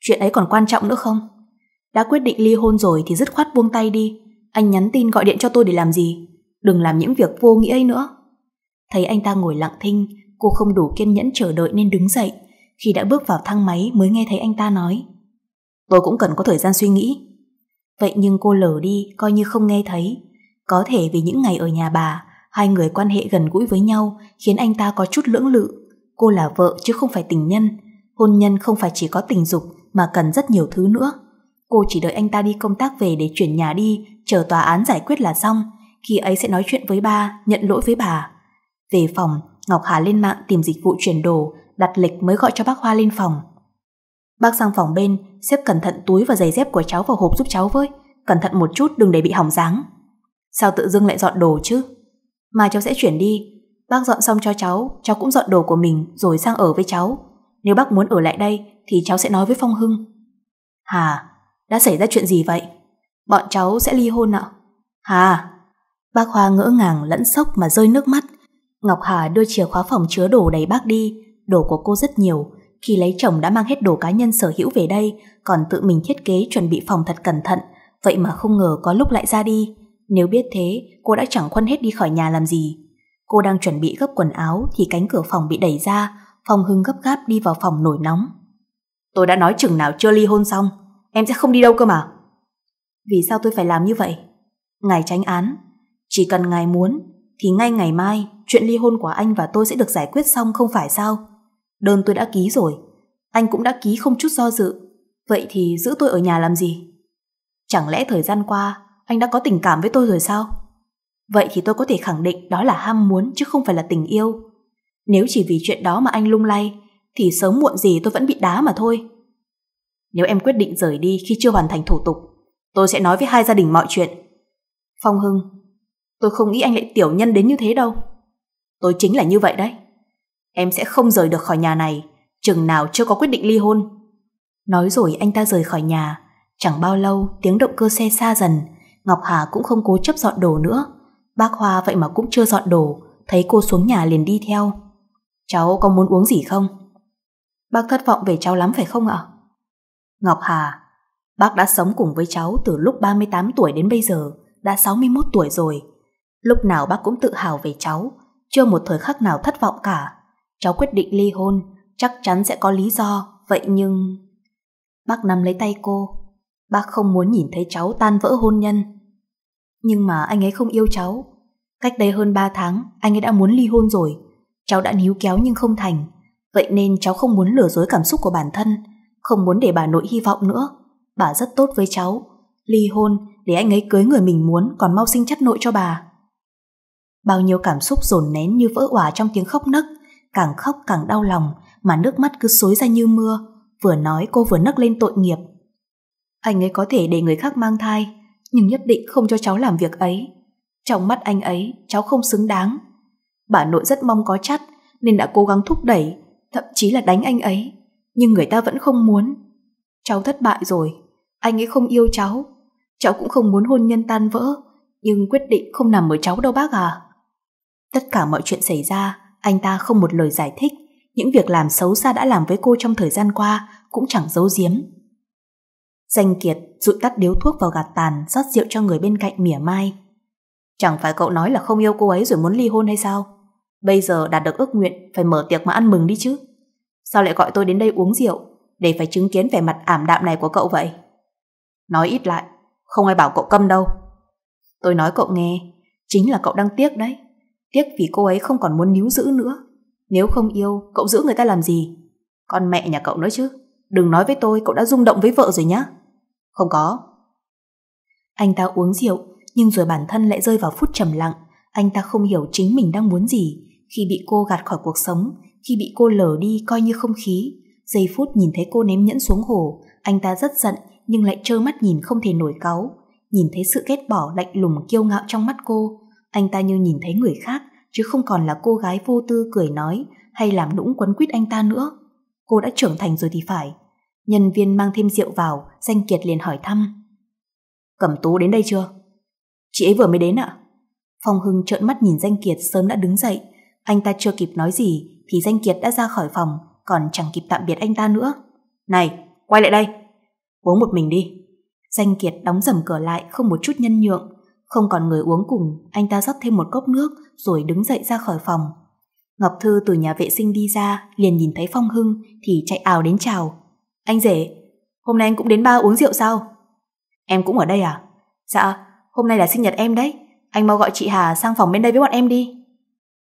Chuyện ấy còn quan trọng nữa không? Đã quyết định ly hôn rồi thì dứt khoát buông tay đi, anh nhắn tin gọi điện cho tôi để làm gì? Đừng làm những việc vô nghĩa ấy nữa. Thấy anh ta ngồi lặng thinh, cô không đủ kiên nhẫn chờ đợi nên đứng dậy. Khi đã bước vào thang máy mới nghe thấy anh ta nói. Tôi cũng cần có thời gian suy nghĩ. Vậy nhưng cô lờ đi, coi như không nghe thấy. Có thể vì những ngày ở nhà bà, hai người quan hệ gần gũi với nhau khiến anh ta có chút lưỡng lự. Cô là vợ chứ không phải tình nhân. Hôn nhân không phải chỉ có tình dục mà cần rất nhiều thứ nữa. Cô chỉ đợi anh ta đi công tác về để chuyển nhà đi, chờ tòa án giải quyết là xong. Khi ấy sẽ nói chuyện với ba, nhận lỗi với bà. Về phòng, Ngọc Hà lên mạng tìm dịch vụ chuyển đồ, đặt lịch mới gọi cho bác Hoa lên phòng. Bác sang phòng bên, xếp cẩn thận túi và giày dép của cháu vào hộp giúp cháu với. Cẩn thận một chút đừng để bị hỏng dáng. Sao tự dưng lại dọn đồ chứ? Mà cháu sẽ chuyển đi. Bác dọn xong cho cháu, cháu cũng dọn đồ của mình rồi sang ở với cháu. Nếu bác muốn ở lại đây thì cháu sẽ nói với Phong Hưng. Hà, đã xảy ra chuyện gì vậy? Bọn cháu sẽ ly hôn ạ? Hà! Bác Hoa ngỡ ngàng lẫn sốc mà rơi nước mắt. Ngọc Hà đưa chìa khóa phòng chứa đồ đầy bác đi. Đồ của cô rất nhiều. Khi lấy chồng đã mang hết đồ cá nhân sở hữu về đây, còn tự mình thiết kế chuẩn bị phòng thật cẩn thận. Vậy mà không ngờ có lúc lại ra đi. Nếu biết thế, cô đã chẳng khuân hết đi khỏi nhà làm gì. Cô đang chuẩn bị gấp quần áo thì cánh cửa phòng bị đẩy ra, Phong Hưng gấp gáp đi vào phòng nổi nóng. Tôi đã nói chừng nào chưa ly hôn xong, Em sẽ không đi đâu cơ mà. Vì sao tôi phải làm như vậy? Ngài tránh án. Chỉ cần ngài muốn, thì ngay ngày mai chuyện ly hôn của anh và tôi sẽ được giải quyết xong không phải sao? Đơn tôi đã ký rồi. Anh cũng đã ký không chút do dự. Vậy thì giữ tôi ở nhà làm gì? Chẳng lẽ thời gian qua anh đã có tình cảm với tôi rồi sao? Vậy thì tôi có thể khẳng định đó là ham muốn chứ không phải là tình yêu. Nếu chỉ vì chuyện đó mà anh lung lay, thì sớm muộn gì tôi vẫn bị đá mà thôi. Nếu em quyết định rời đi khi chưa hoàn thành thủ tục, tôi sẽ nói với hai gia đình mọi chuyện. Phong Hưng, tôi không nghĩ anh lại tiểu nhân đến như thế đâu. Tôi chính là như vậy đấy. Em sẽ không rời được khỏi nhà này, chừng nào chưa có quyết định ly hôn. Nói rồi anh ta rời khỏi nhà, chẳng bao lâu tiếng động cơ xe xa dần, Ngọc Hà cũng không cố chấp dọn đồ nữa. Bác Hoa vậy mà cũng chưa dọn đồ, thấy cô xuống nhà liền đi theo. Cháu có muốn uống gì không? Bác thất vọng về cháu lắm phải không ạ? Ngọc Hà, bác đã sống cùng với cháu từ lúc 38 tuổi đến bây giờ, đã 61 tuổi rồi. Lúc nào bác cũng tự hào về cháu, chưa một thời khắc nào thất vọng cả. Cháu quyết định ly hôn, chắc chắn sẽ có lý do, vậy nhưng... Bác nắm lấy tay cô, bác không muốn nhìn thấy cháu tan vỡ hôn nhân. Nhưng mà anh ấy không yêu cháu. Cách đây hơn 3 tháng, anh ấy đã muốn ly hôn rồi. Cháu đã níu kéo nhưng không thành. Vậy nên cháu không muốn lừa dối cảm xúc của bản thân, không muốn để bà nội hy vọng nữa. Bà rất tốt với cháu, ly hôn để anh ấy cưới người mình muốn còn mau sinh chất nội cho bà. Bao nhiêu cảm xúc dồn nén như vỡ òa trong tiếng khóc nấc, càng khóc càng đau lòng mà nước mắt cứ xối ra như mưa, vừa nói cô vừa nấc lên tội nghiệp. Anh ấy có thể để người khác mang thai, nhưng nhất định không cho cháu làm việc ấy. Trong mắt anh ấy, cháu không xứng đáng. Bà nội rất mong có chắt nên đã cố gắng thúc đẩy, thậm chí là đánh anh ấy nhưng người ta vẫn không muốn. Cháu thất bại rồi, anh ấy không yêu cháu. Cháu cũng không muốn hôn nhân tan vỡ, nhưng quyết định không nằm ở cháu đâu bác à. Tất cả mọi chuyện xảy ra, anh ta không một lời giải thích. Những việc làm xấu xa đã làm với cô trong thời gian qua cũng chẳng giấu giếm. Danh Kiệt rụi tắt điếu thuốc vào gạt tàn rót rượu cho người bên cạnh mỉa mai. Chẳng phải cậu nói là không yêu cô ấy rồi muốn ly hôn hay sao? Bây giờ đạt được ước nguyện phải mở tiệc mà ăn mừng đi chứ. Sao lại gọi tôi đến đây uống rượu Để phải chứng kiến vẻ mặt ảm đạm này của cậu vậy Nói ít lại Không ai bảo cậu câm đâu Tôi nói cậu nghe Chính là cậu đang tiếc đấy Tiếc vì cô ấy không còn muốn níu giữ nữa Nếu không yêu cậu giữ người ta làm gì Con mẹ nhà cậu nữa chứ Đừng nói với tôi cậu đã rung động với vợ rồi nhá Không có Anh ta uống rượu Nhưng rồi bản thân lại rơi vào phút trầm lặng Anh ta không hiểu chính mình đang muốn gì Khi bị cô gạt khỏi cuộc sống khi bị cô lở đi coi như không khí, giây phút nhìn thấy cô ném nhẫn xuống hồ, anh ta rất giận nhưng lại trơ mắt nhìn không thể nổi cáu. Nhìn thấy sự ghét bỏ lạnh lùng kiêu ngạo trong mắt cô, anh ta như nhìn thấy người khác chứ không còn là cô gái vô tư cười nói hay làm đũng quấn quýt anh ta nữa. Cô đã trưởng thành rồi thì phải. Nhân viên mang thêm rượu vào, danh kiệt liền hỏi thăm. Cẩm tú đến đây chưa? Chị ấy vừa mới đến ạ. Phong Hưng trợn mắt nhìn danh kiệt sớm đã đứng dậy, anh ta chưa kịp nói gì thì Danh Kiệt đã ra khỏi phòng, còn chẳng kịp tạm biệt anh ta nữa. Này, quay lại đây. Uống một mình đi. Danh Kiệt đóng dầm cửa lại không một chút nhân nhượng. Không còn người uống cùng, anh ta rót thêm một cốc nước rồi đứng dậy ra khỏi phòng. Ngọc Thư từ nhà vệ sinh đi ra, liền nhìn thấy Phong Hưng thì chạy ào đến chào. Anh rể, hôm nay anh cũng đến ba uống rượu sao? Em cũng ở đây à? Dạ, hôm nay là sinh nhật em đấy. Anh mau gọi chị Hà sang phòng bên đây với bọn em đi.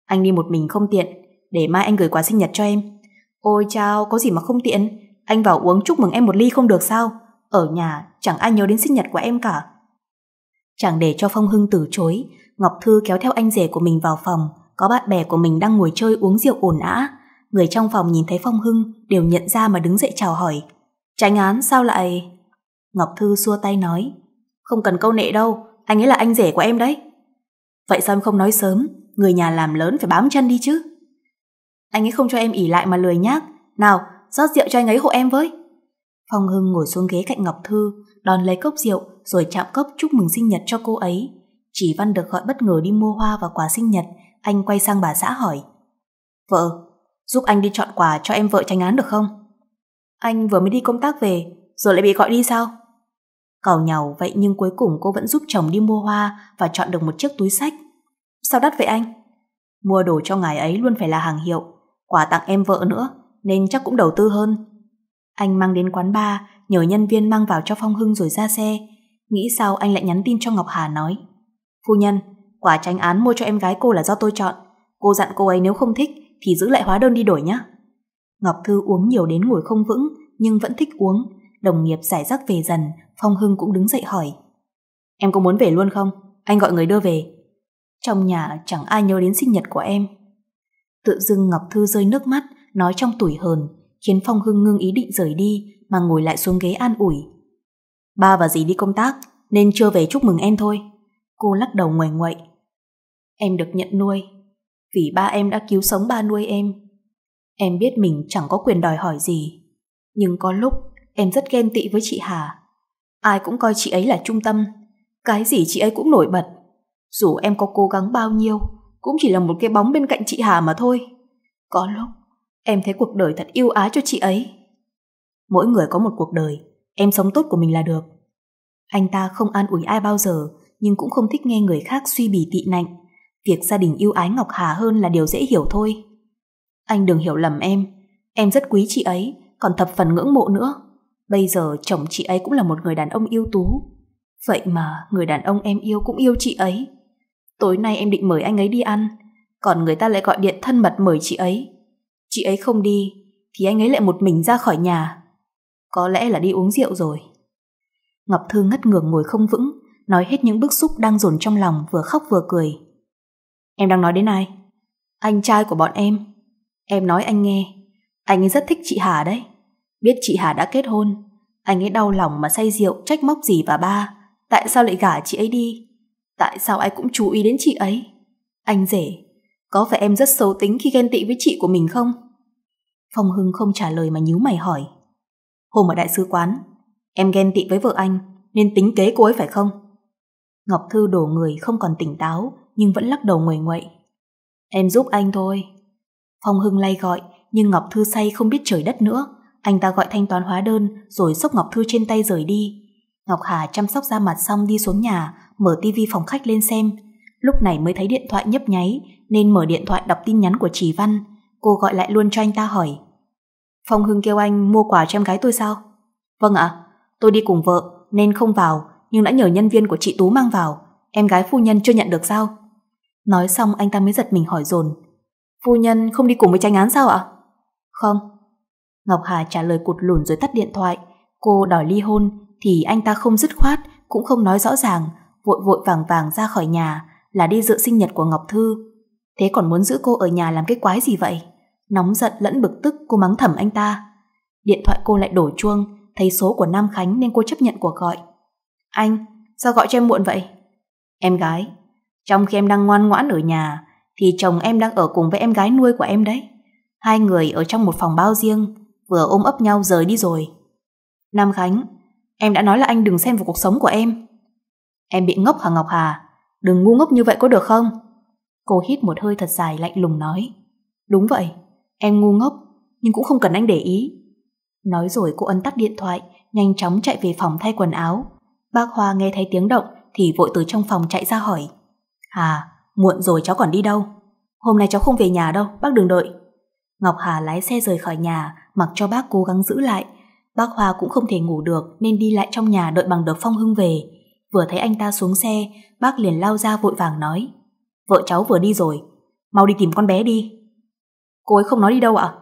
Anh đi một mình không tiện, để mai anh gửi quà sinh nhật cho em. Ôi chao, có gì mà không tiện, anh vào uống chúc mừng em một ly không được sao? Ở nhà chẳng ai nhớ đến sinh nhật của em cả. Chẳng để cho Phong Hưng từ chối, Ngọc Thư kéo theo anh rể của mình vào phòng, có bạn bè của mình đang ngồi chơi uống rượu ồn ã. Người trong phòng nhìn thấy Phong Hưng đều nhận ra mà đứng dậy chào hỏi. Tránh án sao lại... Ngọc Thư xua tay nói Không cần câu nệ đâu, anh ấy là anh rể của em đấy Vậy sao em không nói sớm người nhà làm lớn phải bám chân đi chứ. Anh ấy không cho em ỉ lại mà lười nhác. Nào, rót rượu cho anh ấy hộ em với. Phong Hưng ngồi xuống ghế cạnh Ngọc Thư, đòn lấy cốc rượu rồi chạm cốc chúc mừng sinh nhật cho cô ấy. Chỉ Văn được gọi bất ngờ đi mua hoa và quà sinh nhật, anh quay sang bà xã hỏi. Vợ, giúp anh đi chọn quà cho em vợ Tranh án được không? Anh vừa mới đi công tác về, rồi lại bị gọi đi sao? Cầu nhau vậy nhưng cuối cùng cô vẫn giúp chồng đi mua hoa và chọn được một chiếc túi sách. Sao đắt vậy anh? Mua đồ cho ngài ấy luôn phải là hàng hiệu, quà tặng em vợ nữa, nên chắc cũng đầu tư hơn. Anh mang đến quán bar, nhờ nhân viên mang vào cho Phong Hưng rồi ra xe. Nghĩ sao anh lại nhắn tin cho Ngọc Hà nói. Phu nhân, quả tranh án mua cho em gái cô là do tôi chọn. Cô dặn cô ấy nếu không thích thì giữ lại hóa đơn đi đổi nhé. Ngọc Thư uống nhiều đến ngồi không vững nhưng vẫn thích uống. Đồng nghiệp giải rác về dần, Phong Hưng cũng đứng dậy hỏi. Em có muốn về luôn không? Anh gọi người đưa về. Trong nhà chẳng ai nhớ đến sinh nhật của em. Tự dưng Ngọc Thư rơi nước mắt, nói trong tuổi hờn, khiến Phong Hưng ngưng ý định rời đi mà ngồi lại xuống ghế an ủi. Ba và dì đi công tác, nên chưa về chúc mừng em thôi. Cô lắc đầu ngoài ngoậy. Em được nhận nuôi, vì ba em đã cứu sống ba nuôi em. Em biết mình chẳng có quyền đòi hỏi gì, nhưng có lúc em rất ghen tị với chị Hà. Ai cũng coi chị ấy là trung tâm, cái gì chị ấy cũng nổi bật. Dù em có cố gắng bao nhiêu, cũng chỉ là một cái bóng bên cạnh chị Hà mà thôi. Có lúc, em thấy cuộc đời thật yêu ái cho chị ấy. Mỗi người có một cuộc đời, em sống tốt của mình là được. Anh ta không an ủi ai bao giờ, nhưng cũng không thích nghe người khác suy bì tị nạnh. Việc gia đình yêu ái Ngọc Hà hơn là điều dễ hiểu thôi. Anh đừng hiểu lầm em, em rất quý chị ấy, còn thập phần ngưỡng mộ nữa. Bây giờ chồng chị ấy cũng là một người đàn ông ưu tú. Vậy mà người đàn ông em yêu cũng yêu chị ấy. Tối nay em định mời anh ấy đi ăn, còn người ta lại gọi điện thân mật mời chị ấy. Chị ấy không đi, thì anh ấy lại một mình ra khỏi nhà. Có lẽ là đi uống rượu rồi. Ngọc Thư ngất ngường ngồi không vững, nói hết những bức xúc đang dồn trong lòng vừa khóc vừa cười. Em đang nói đến ai? Anh trai của bọn em. Em nói anh nghe, anh ấy rất thích chị Hà đấy. Biết chị Hà đã kết hôn, anh ấy đau lòng mà say rượu trách móc gì và ba, tại sao lại gả chị ấy đi? Tại sao ai cũng chú ý đến chị ấy? Anh rể, có phải em rất xấu tính khi ghen tị với chị của mình không? Phong Hưng không trả lời mà nhíu mày hỏi. Hôm ở đại sứ quán, em ghen tị với vợ anh nên tính kế cô ấy phải không? Ngọc Thư đổ người không còn tỉnh táo nhưng vẫn lắc đầu nguầy nguậy. Em giúp anh thôi. Phong Hưng lay gọi nhưng Ngọc Thư say không biết trời đất nữa. Anh ta gọi thanh toán hóa đơn rồi xốc Ngọc Thư trên tay rời đi. Ngọc Hà chăm sóc da mặt xong đi xuống nhà, mở tivi phòng khách lên xem. Lúc này mới thấy điện thoại nhấp nháy, nên mở điện thoại đọc tin nhắn của Chỉ Văn. Cô gọi lại luôn cho anh ta hỏi. Phong Hưng kêu anh mua quà cho em gái tôi sao? Vâng ạ, tôi đi cùng vợ nên không vào, nhưng đã nhờ nhân viên của chị Tú mang vào. Em gái phu nhân chưa nhận được sao? Nói xong anh ta mới giật mình hỏi dồn. Phu nhân không đi cùng với tranh án sao ạ? Không. Ngọc Hà trả lời cụt lùn rồi tắt điện thoại. Cô đòi ly hôn thì anh ta không dứt khoát, cũng không nói rõ ràng, vội vội vàng vàng ra khỏi nhà là đi dự sinh nhật của Ngọc Thư. Thế còn muốn giữ cô ở nhà làm cái quái gì vậy? Nóng giận lẫn bực tức cô mắng thầm anh ta. Điện thoại cô lại đổ chuông, thấy số của Nam Khánh nên cô chấp nhận cuộc gọi. Anh, sao gọi cho em muộn vậy? Em gái, trong khi em đang ngoan ngoãn ở nhà, thì chồng em đang ở cùng với em gái nuôi của em đấy. Hai người ở trong một phòng bao riêng, vừa ôm ấp nhau rời đi rồi. Nam Khánh, Em đã nói là anh đừng xem vào cuộc sống của em. Em bị ngốc hả Ngọc Hà? Đừng ngu ngốc như vậy có được không? Cô hít một hơi thật dài lạnh lùng nói. Đúng vậy, em ngu ngốc, nhưng cũng không cần anh để ý. Nói rồi cô ấn tắt điện thoại, nhanh chóng chạy về phòng thay quần áo. Bác Hoa nghe thấy tiếng động thì vội từ trong phòng chạy ra hỏi. Hà, muộn rồi cháu còn đi đâu? Hôm nay cháu không về nhà đâu, bác đừng đợi. Ngọc Hà lái xe rời khỏi nhà, mặc cho bác cố gắng giữ lại, Bác Hoa cũng không thể ngủ được nên đi lại trong nhà đợi bằng được Phong Hưng về. Vừa thấy anh ta xuống xe, bác liền lao ra vội vàng nói. Vợ cháu vừa đi rồi, mau đi tìm con bé đi. Cô ấy không nói đi đâu ạ?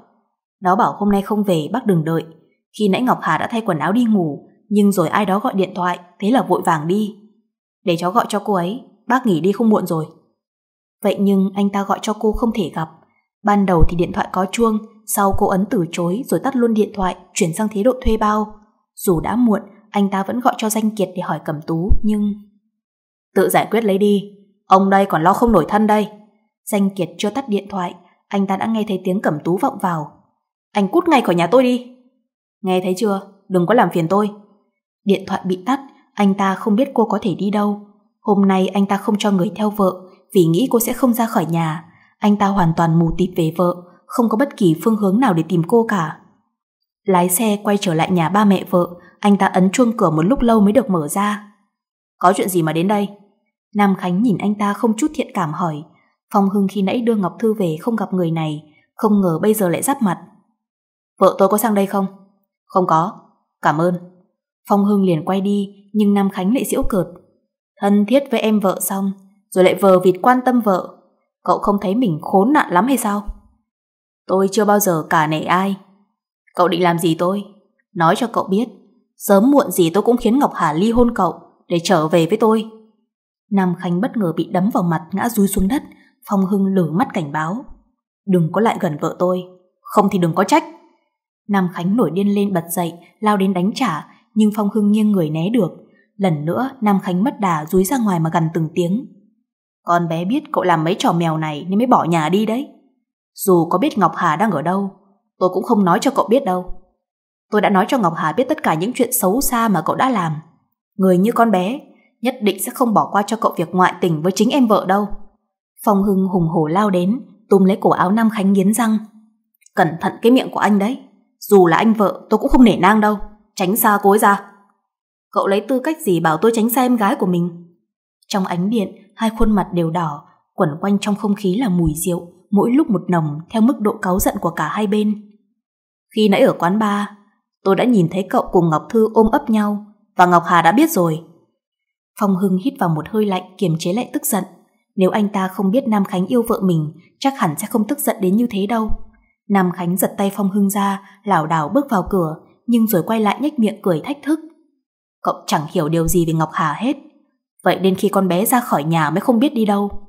Nó bảo hôm nay không về, bác đừng đợi. Khi nãy Ngọc Hà đã thay quần áo đi ngủ, nhưng rồi ai đó gọi điện thoại, thế là vội vàng đi. Để cháu gọi cho cô ấy, bác nghỉ đi không muộn rồi. Vậy nhưng anh ta gọi cho cô không thể gặp. Ban đầu thì điện thoại có chuông, sau cô ấn từ chối rồi tắt luôn điện thoại, chuyển sang thế độ thuê bao. Dù đã muộn, anh ta vẫn gọi cho Danh Kiệt để hỏi Cẩm Tú, nhưng... Tự giải quyết lấy đi, ông đây còn lo không nổi thân đây. Danh Kiệt chưa tắt điện thoại, anh ta đã nghe thấy tiếng Cẩm Tú vọng vào. Anh cút ngay khỏi nhà tôi đi. Nghe thấy chưa, đừng có làm phiền tôi. Điện thoại bị tắt, anh ta không biết cô có thể đi đâu. Hôm nay anh ta không cho người theo vợ vì nghĩ cô sẽ không ra khỏi nhà. Anh ta hoàn toàn mù tịt về vợ không có bất kỳ phương hướng nào để tìm cô cả. Lái xe quay trở lại nhà ba mẹ vợ, anh ta ấn chuông cửa một lúc lâu mới được mở ra. Có chuyện gì mà đến đây? Nam Khánh nhìn anh ta không chút thiện cảm hỏi. Phong Hưng khi nãy đưa Ngọc Thư về không gặp người này, không ngờ bây giờ lại giáp mặt. Vợ tôi có sang đây không? Không có. Cảm ơn. Phong Hưng liền quay đi, nhưng Nam Khánh lại giễu cợt. Thân thiết với em vợ xong, rồi lại vờ vịt quan tâm vợ. Cậu không thấy mình khốn nạn lắm hay sao? Tôi chưa bao giờ cả nể ai. Cậu định làm gì tôi? Nói cho cậu biết, sớm muộn gì tôi cũng khiến Ngọc Hà ly hôn cậu để trở về với tôi. Nam Khánh bất ngờ bị đấm vào mặt ngã rúi xuống đất, Phong Hưng lử mắt cảnh báo. Đừng có lại gần vợ tôi, không thì đừng có trách. Nam Khánh nổi điên lên bật dậy, lao đến đánh trả, nhưng Phong Hưng nghiêng người né được. Lần nữa, Nam Khánh mất đà rúi ra ngoài mà gần từng tiếng. Con bé biết cậu làm mấy trò mèo này nên mới bỏ nhà đi đấy. Dù có biết Ngọc Hà đang ở đâu, tôi cũng không nói cho cậu biết đâu. Tôi đã nói cho Ngọc Hà biết tất cả những chuyện xấu xa mà cậu đã làm. Người như con bé, nhất định sẽ không bỏ qua cho cậu việc ngoại tình với chính em vợ đâu. Phong Hưng hùng hổ lao đến, túm lấy cổ áo Nam Khánh nghiến răng. Cẩn thận cái miệng của anh đấy. Dù là anh vợ, tôi cũng không nể nang đâu. Tránh xa cối ra. Cậu lấy tư cách gì bảo tôi tránh xa em gái của mình? Trong ánh điện, hai khuôn mặt đều đỏ, quẩn quanh trong không khí là mùi rượu, mỗi lúc một nồng theo mức độ cáu giận của cả hai bên. Khi nãy ở quán bar, tôi đã nhìn thấy cậu cùng Ngọc Thư ôm ấp nhau và Ngọc Hà đã biết rồi. Phong Hưng hít vào một hơi lạnh kiềm chế lại tức giận. Nếu anh ta không biết Nam Khánh yêu vợ mình, chắc hẳn sẽ không tức giận đến như thế đâu. Nam Khánh giật tay Phong Hưng ra, lảo đảo bước vào cửa, nhưng rồi quay lại nhếch miệng cười thách thức. Cậu chẳng hiểu điều gì về Ngọc Hà hết. Vậy nên khi con bé ra khỏi nhà mới không biết đi đâu.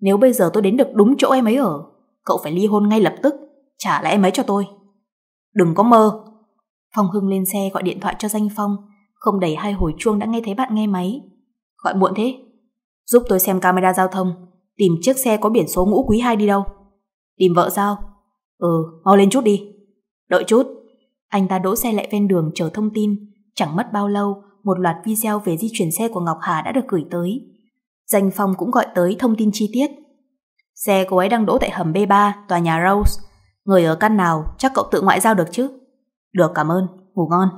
Nếu bây giờ tôi đến được đúng chỗ em ấy ở, cậu phải ly hôn ngay lập tức, trả lại em ấy cho tôi. Đừng có mơ. Phong Hưng lên xe gọi điện thoại cho Danh Phong, không đầy hai hồi chuông đã nghe thấy bạn nghe máy. Gọi muộn thế. Giúp tôi xem camera giao thông, tìm chiếc xe có biển số ngũ quý hai đi đâu. Tìm vợ sao? Ừ, mau lên chút đi. Đợi chút. Anh ta đỗ xe lại ven đường chờ thông tin. Chẳng mất bao lâu, một loạt video về di chuyển xe của Ngọc Hà đã được gửi tới. Danh Phong cũng gọi tới thông tin chi tiết. Xe cô ấy đang đỗ tại hầm B3, tòa nhà Rose. Người ở căn nào, chắc cậu tự ngoại giao được chứ? Được cảm ơn, ngủ ngon.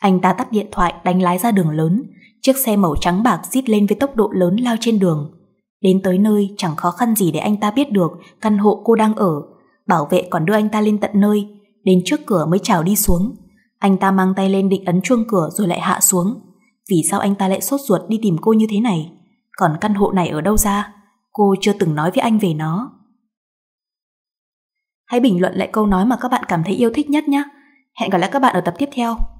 Anh ta tắt điện thoại đánh lái ra đường lớn. Chiếc xe màu trắng bạc rít lên với tốc độ lớn lao trên đường. Đến tới nơi chẳng khó khăn gì để anh ta biết được căn hộ cô đang ở. Bảo vệ còn đưa anh ta lên tận nơi. Đến trước cửa mới chào đi xuống. Anh ta mang tay lên định ấn chuông cửa rồi lại hạ xuống. Vì sao anh ta lại sốt ruột đi tìm cô như thế này? Còn căn hộ này ở đâu ra? Cô chưa từng nói với anh về nó. Hãy bình luận lại câu nói mà các bạn cảm thấy yêu thích nhất nhé. Hẹn gặp lại các bạn ở tập tiếp theo.